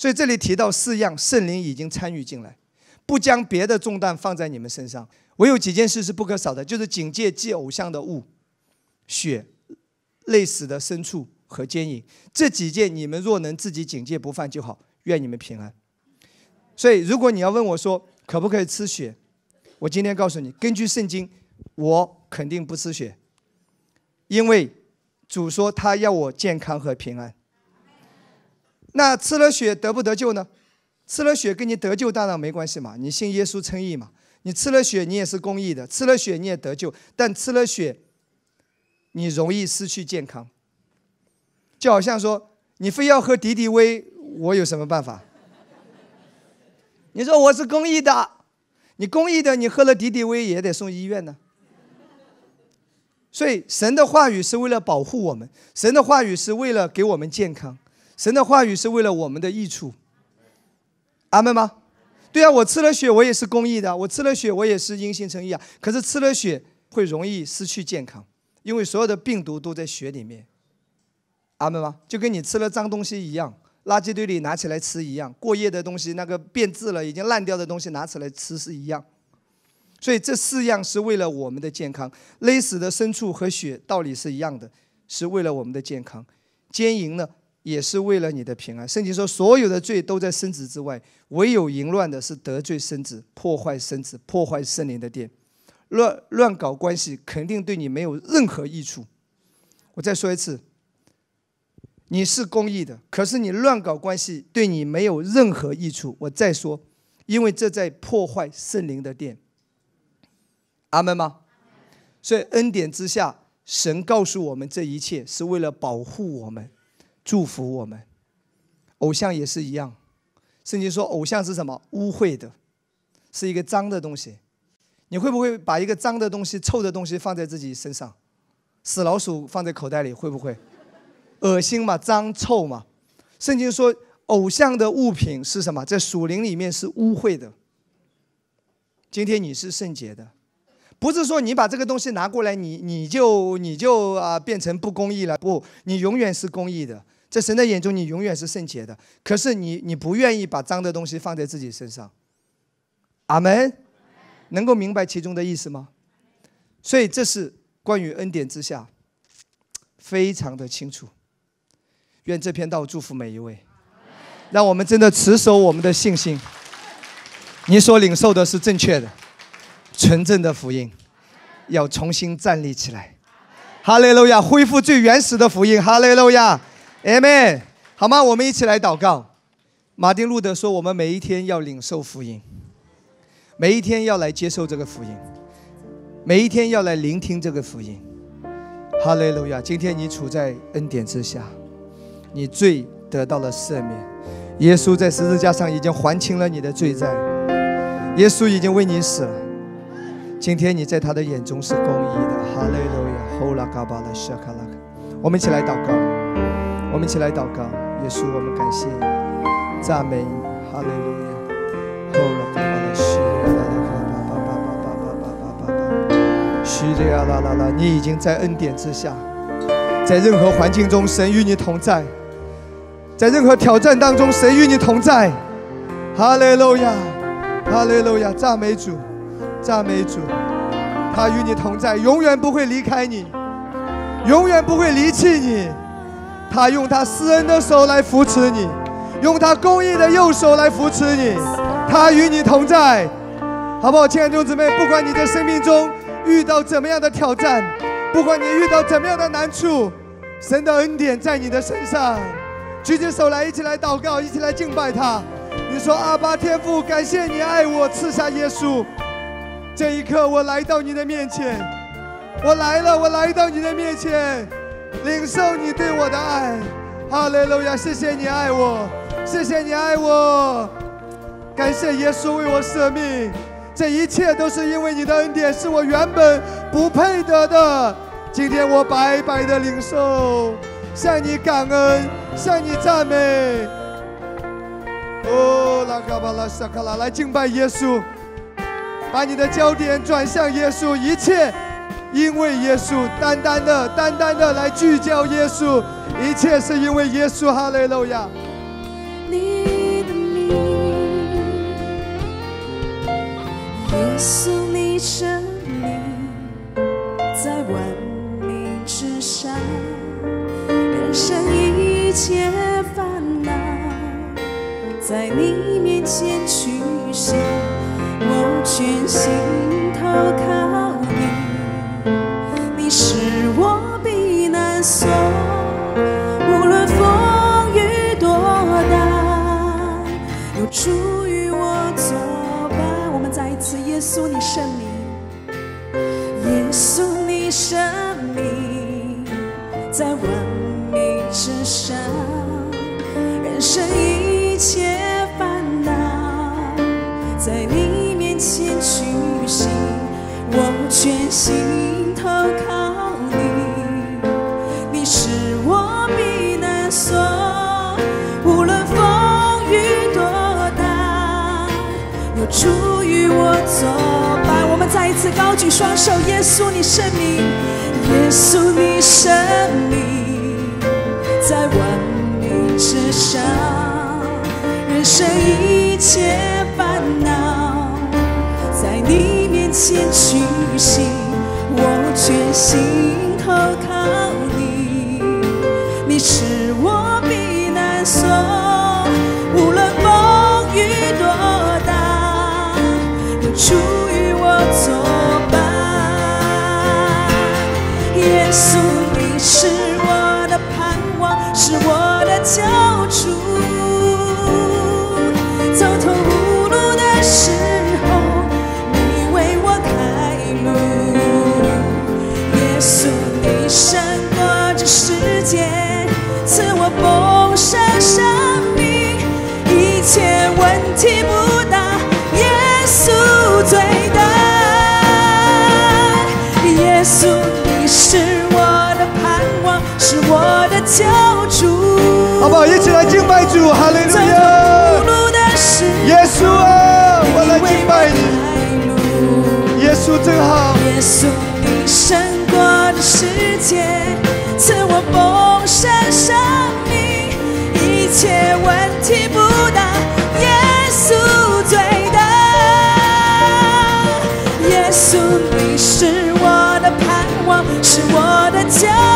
所以这里提到四样，圣灵已经参与进来，不将别的重担放在你们身上。唯有几件事是不可少的，就是警戒忌偶像的物、血、累死的牲畜和奸淫。这几件你们若能自己警戒不犯就好，愿你们平安。所以，如果你要问我说可不可以吃血，我今天告诉你，根据圣经，我肯定不吃血，因为主说他要我健康和平安。那吃了血得不得救呢？吃了血跟你得救当然没关系嘛，你信耶稣称义嘛，你吃了血你也是公益的，吃了血你也得救，但吃了血，你容易失去健康。就好像说你非要喝敌敌畏，我有什么办法？你说我是公益的，你公益的你喝了敌敌畏也得送医院呢。所以神的话语是为了保护我们，神的话语是为了给我们健康。神的话语是为了我们的益处，阿门吗？对啊，我吃了血，我也是公益的；我吃了血，我也是心成意啊。可是吃了血会容易失去健康，因为所有的病毒都在血里面，阿门吗？就跟你吃了脏东西一样，垃圾堆里拿起来吃一样，过夜的东西那个变质了、已经烂掉的东西拿起来吃是一样。所以这四样是为了我们的健康，勒死的牲畜和血道理是一样的，是为了我们的健康。奸淫呢？也是为了你的平安，圣经说所有的罪都在生子之外，唯有淫乱的是得罪生子，破坏生子，破坏圣灵的殿，乱乱搞关系肯定对你没有任何益处。我再说一次，你是公益的，可是你乱搞关系对你没有任何益处。我再说，因为这在破坏圣灵的殿。阿门吗？所以恩典之下，神告诉我们这一切是为了保护我们。祝福我们，偶像也是一样。圣经说，偶像是什么？污秽的，是一个脏的东西。你会不会把一个脏的东西、臭的东西放在自己身上？死老鼠放在口袋里，会不会恶心嘛？脏、臭嘛？圣经说，偶像的物品是什么？在属灵里面是污秽的。今天你是圣洁的，不是说你把这个东西拿过来，你你就你就啊变成不公义了？不，你永远是公义的。在神的眼中，你永远是圣洁的。可是你，你不愿意把脏的东西放在自己身上。阿门，能够明白其中的意思吗？所以，这是关于恩典之下，非常的清楚。愿这篇道祝福每一位，让我们真的持守我们的信心。你所领受的是正确的、纯正的福音，要重新站立起来。哈利路亚！恢复最原始的福音。哈利路亚！Amen，好吗？我们一起来祷告。马丁·路德说：“我们每一天要领受福音，每一天要来接受这个福音，每一天要来聆听这个福音。”哈利路亚！今天你处在恩典之下，你罪得到了赦免。耶稣在十字架上已经还清了你的罪债，耶稣已经为你死了。今天你在他的眼中是公义的。哈利路亚！我们一起来祷告。我们一起来祷告，耶稣，我们感谢你，赞美，哈利路亚。后来巴拉西，巴拉拉，巴拉巴拉巴拉巴拉巴拉巴拉，西利亚，拉你已经在恩典之下，在任何环境中，神与你同在；在任何挑战当中，神与你同在。哈利路亚，哈利路亚，赞美主，赞美主，他与你同在，永远不会离开你，永远不会离弃你。他用他施恩的手来扶持你，用他公义的右手来扶持你，他与你同在，好不好？亲爱的弟兄姊妹，不管你在生命中遇到怎么样的挑战，不管你遇到怎么样的难处，神的恩典在你的身上。举起手来，一起来祷告，一起来敬拜他。你说阿巴天父，感谢你爱我，赐下耶稣。这一刻，我来到你的面前，我来了，我来到你的面前。领受你对我的爱，哈利路亚，谢谢你爱我，谢谢你爱我，感谢耶稣为我舍命，这一切都是因为你的恩典，是我原本不配得的。今天我白白的领受，向你感恩，向你赞美。哦，拉嘎巴拉萨卡拉，来敬拜耶稣，把你的焦点转向耶稣，一切。因为耶稣，单单的、单单的来聚焦耶稣，一切是因为耶稣，哈利路亚。你的名，耶稣，你生命在万民之上，人生一切烦恼在你面前取膝，我全心投靠。无论风雨多大，有主与我作伴。我们再一次，耶稣，你生命，耶稣，你生命在我心之上。人生一切烦恼，在你面前屈膝，我全心。作伴，我们再一次高举双手，耶稣，你圣命，耶稣，你圣命，在万里之上，人生一切烦恼，在你面前举行，我决心投靠。好不好？一起来敬拜主，哈利路亚！耶稣，我来敬拜你。耶稣真好。耶稣，你胜过的世界，赐我丰盛生命，一切问题不大，耶稣最大。耶稣，你是我的盼望，是我的救。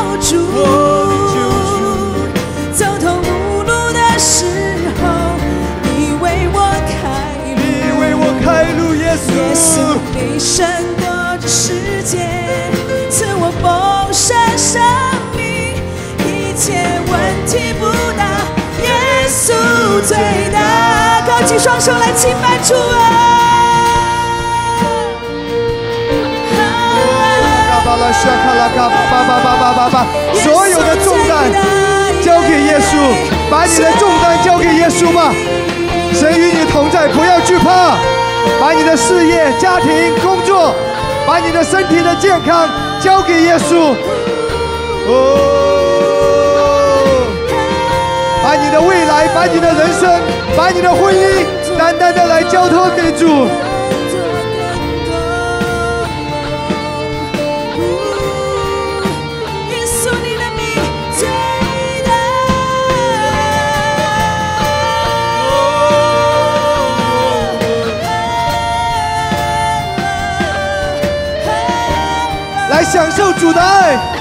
希望你胜过这世界，赐我丰盛生命，一切问题不大，耶稣最大。高举双手来钦拜主啊！阿爸阿爸阿爸所有的重担交给耶稣，把你的重担交给耶稣吧。神与你同在，不要惧怕。把你的事业、家庭、工作，把你的身体的健康交给耶稣。哦，把你的未来、把你的人生、把你的婚姻，单单的来交托给主。享受主的爱。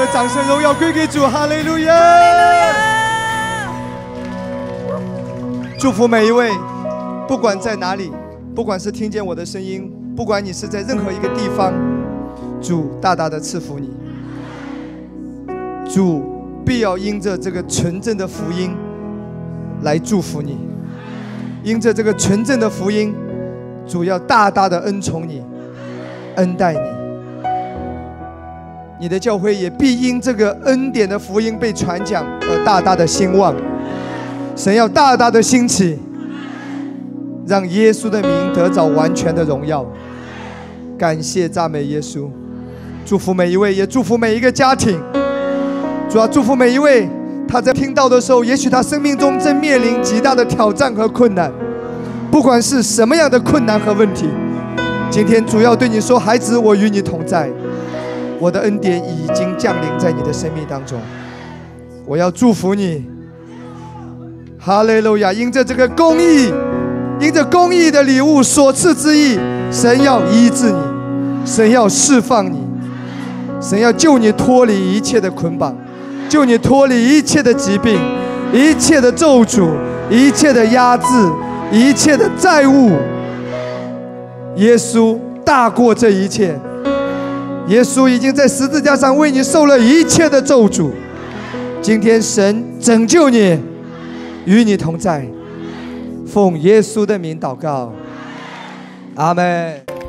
的掌声荣耀归给主，哈利路亚！祝福每一位，不管在哪里，不管是听见我的声音，不管你是在任何一个地方，主大大的赐福你。主必要因着这个纯正的福音来祝福你，因着这个纯正的福音，主要大大的恩宠你，恩待你。你的教会也必因这个恩典的福音被传讲而大大的兴旺。神要大大的兴起，让耶稣的名得着完全的荣耀。感谢赞美耶稣，祝福每一位，也祝福每一个家庭。主要祝福每一位，他在听到的时候，也许他生命中正面临极大的挑战和困难，不管是什么样的困难和问题，今天主要对你说，孩子，我与你同在。我的恩典已经降临在你的生命当中，我要祝福你。哈利路亚！因着这个公义，因着公义的礼物所赐之义，神要医治你，神要释放你，神要救你脱离一切的捆绑，救你脱离一切的疾病，一切的咒诅，一切的压制，一切的债务。耶稣大过这一切。耶稣已经在十字架上为你受了一切的咒诅。今天神拯救你，与你同在。奉耶稣的名祷告，阿门。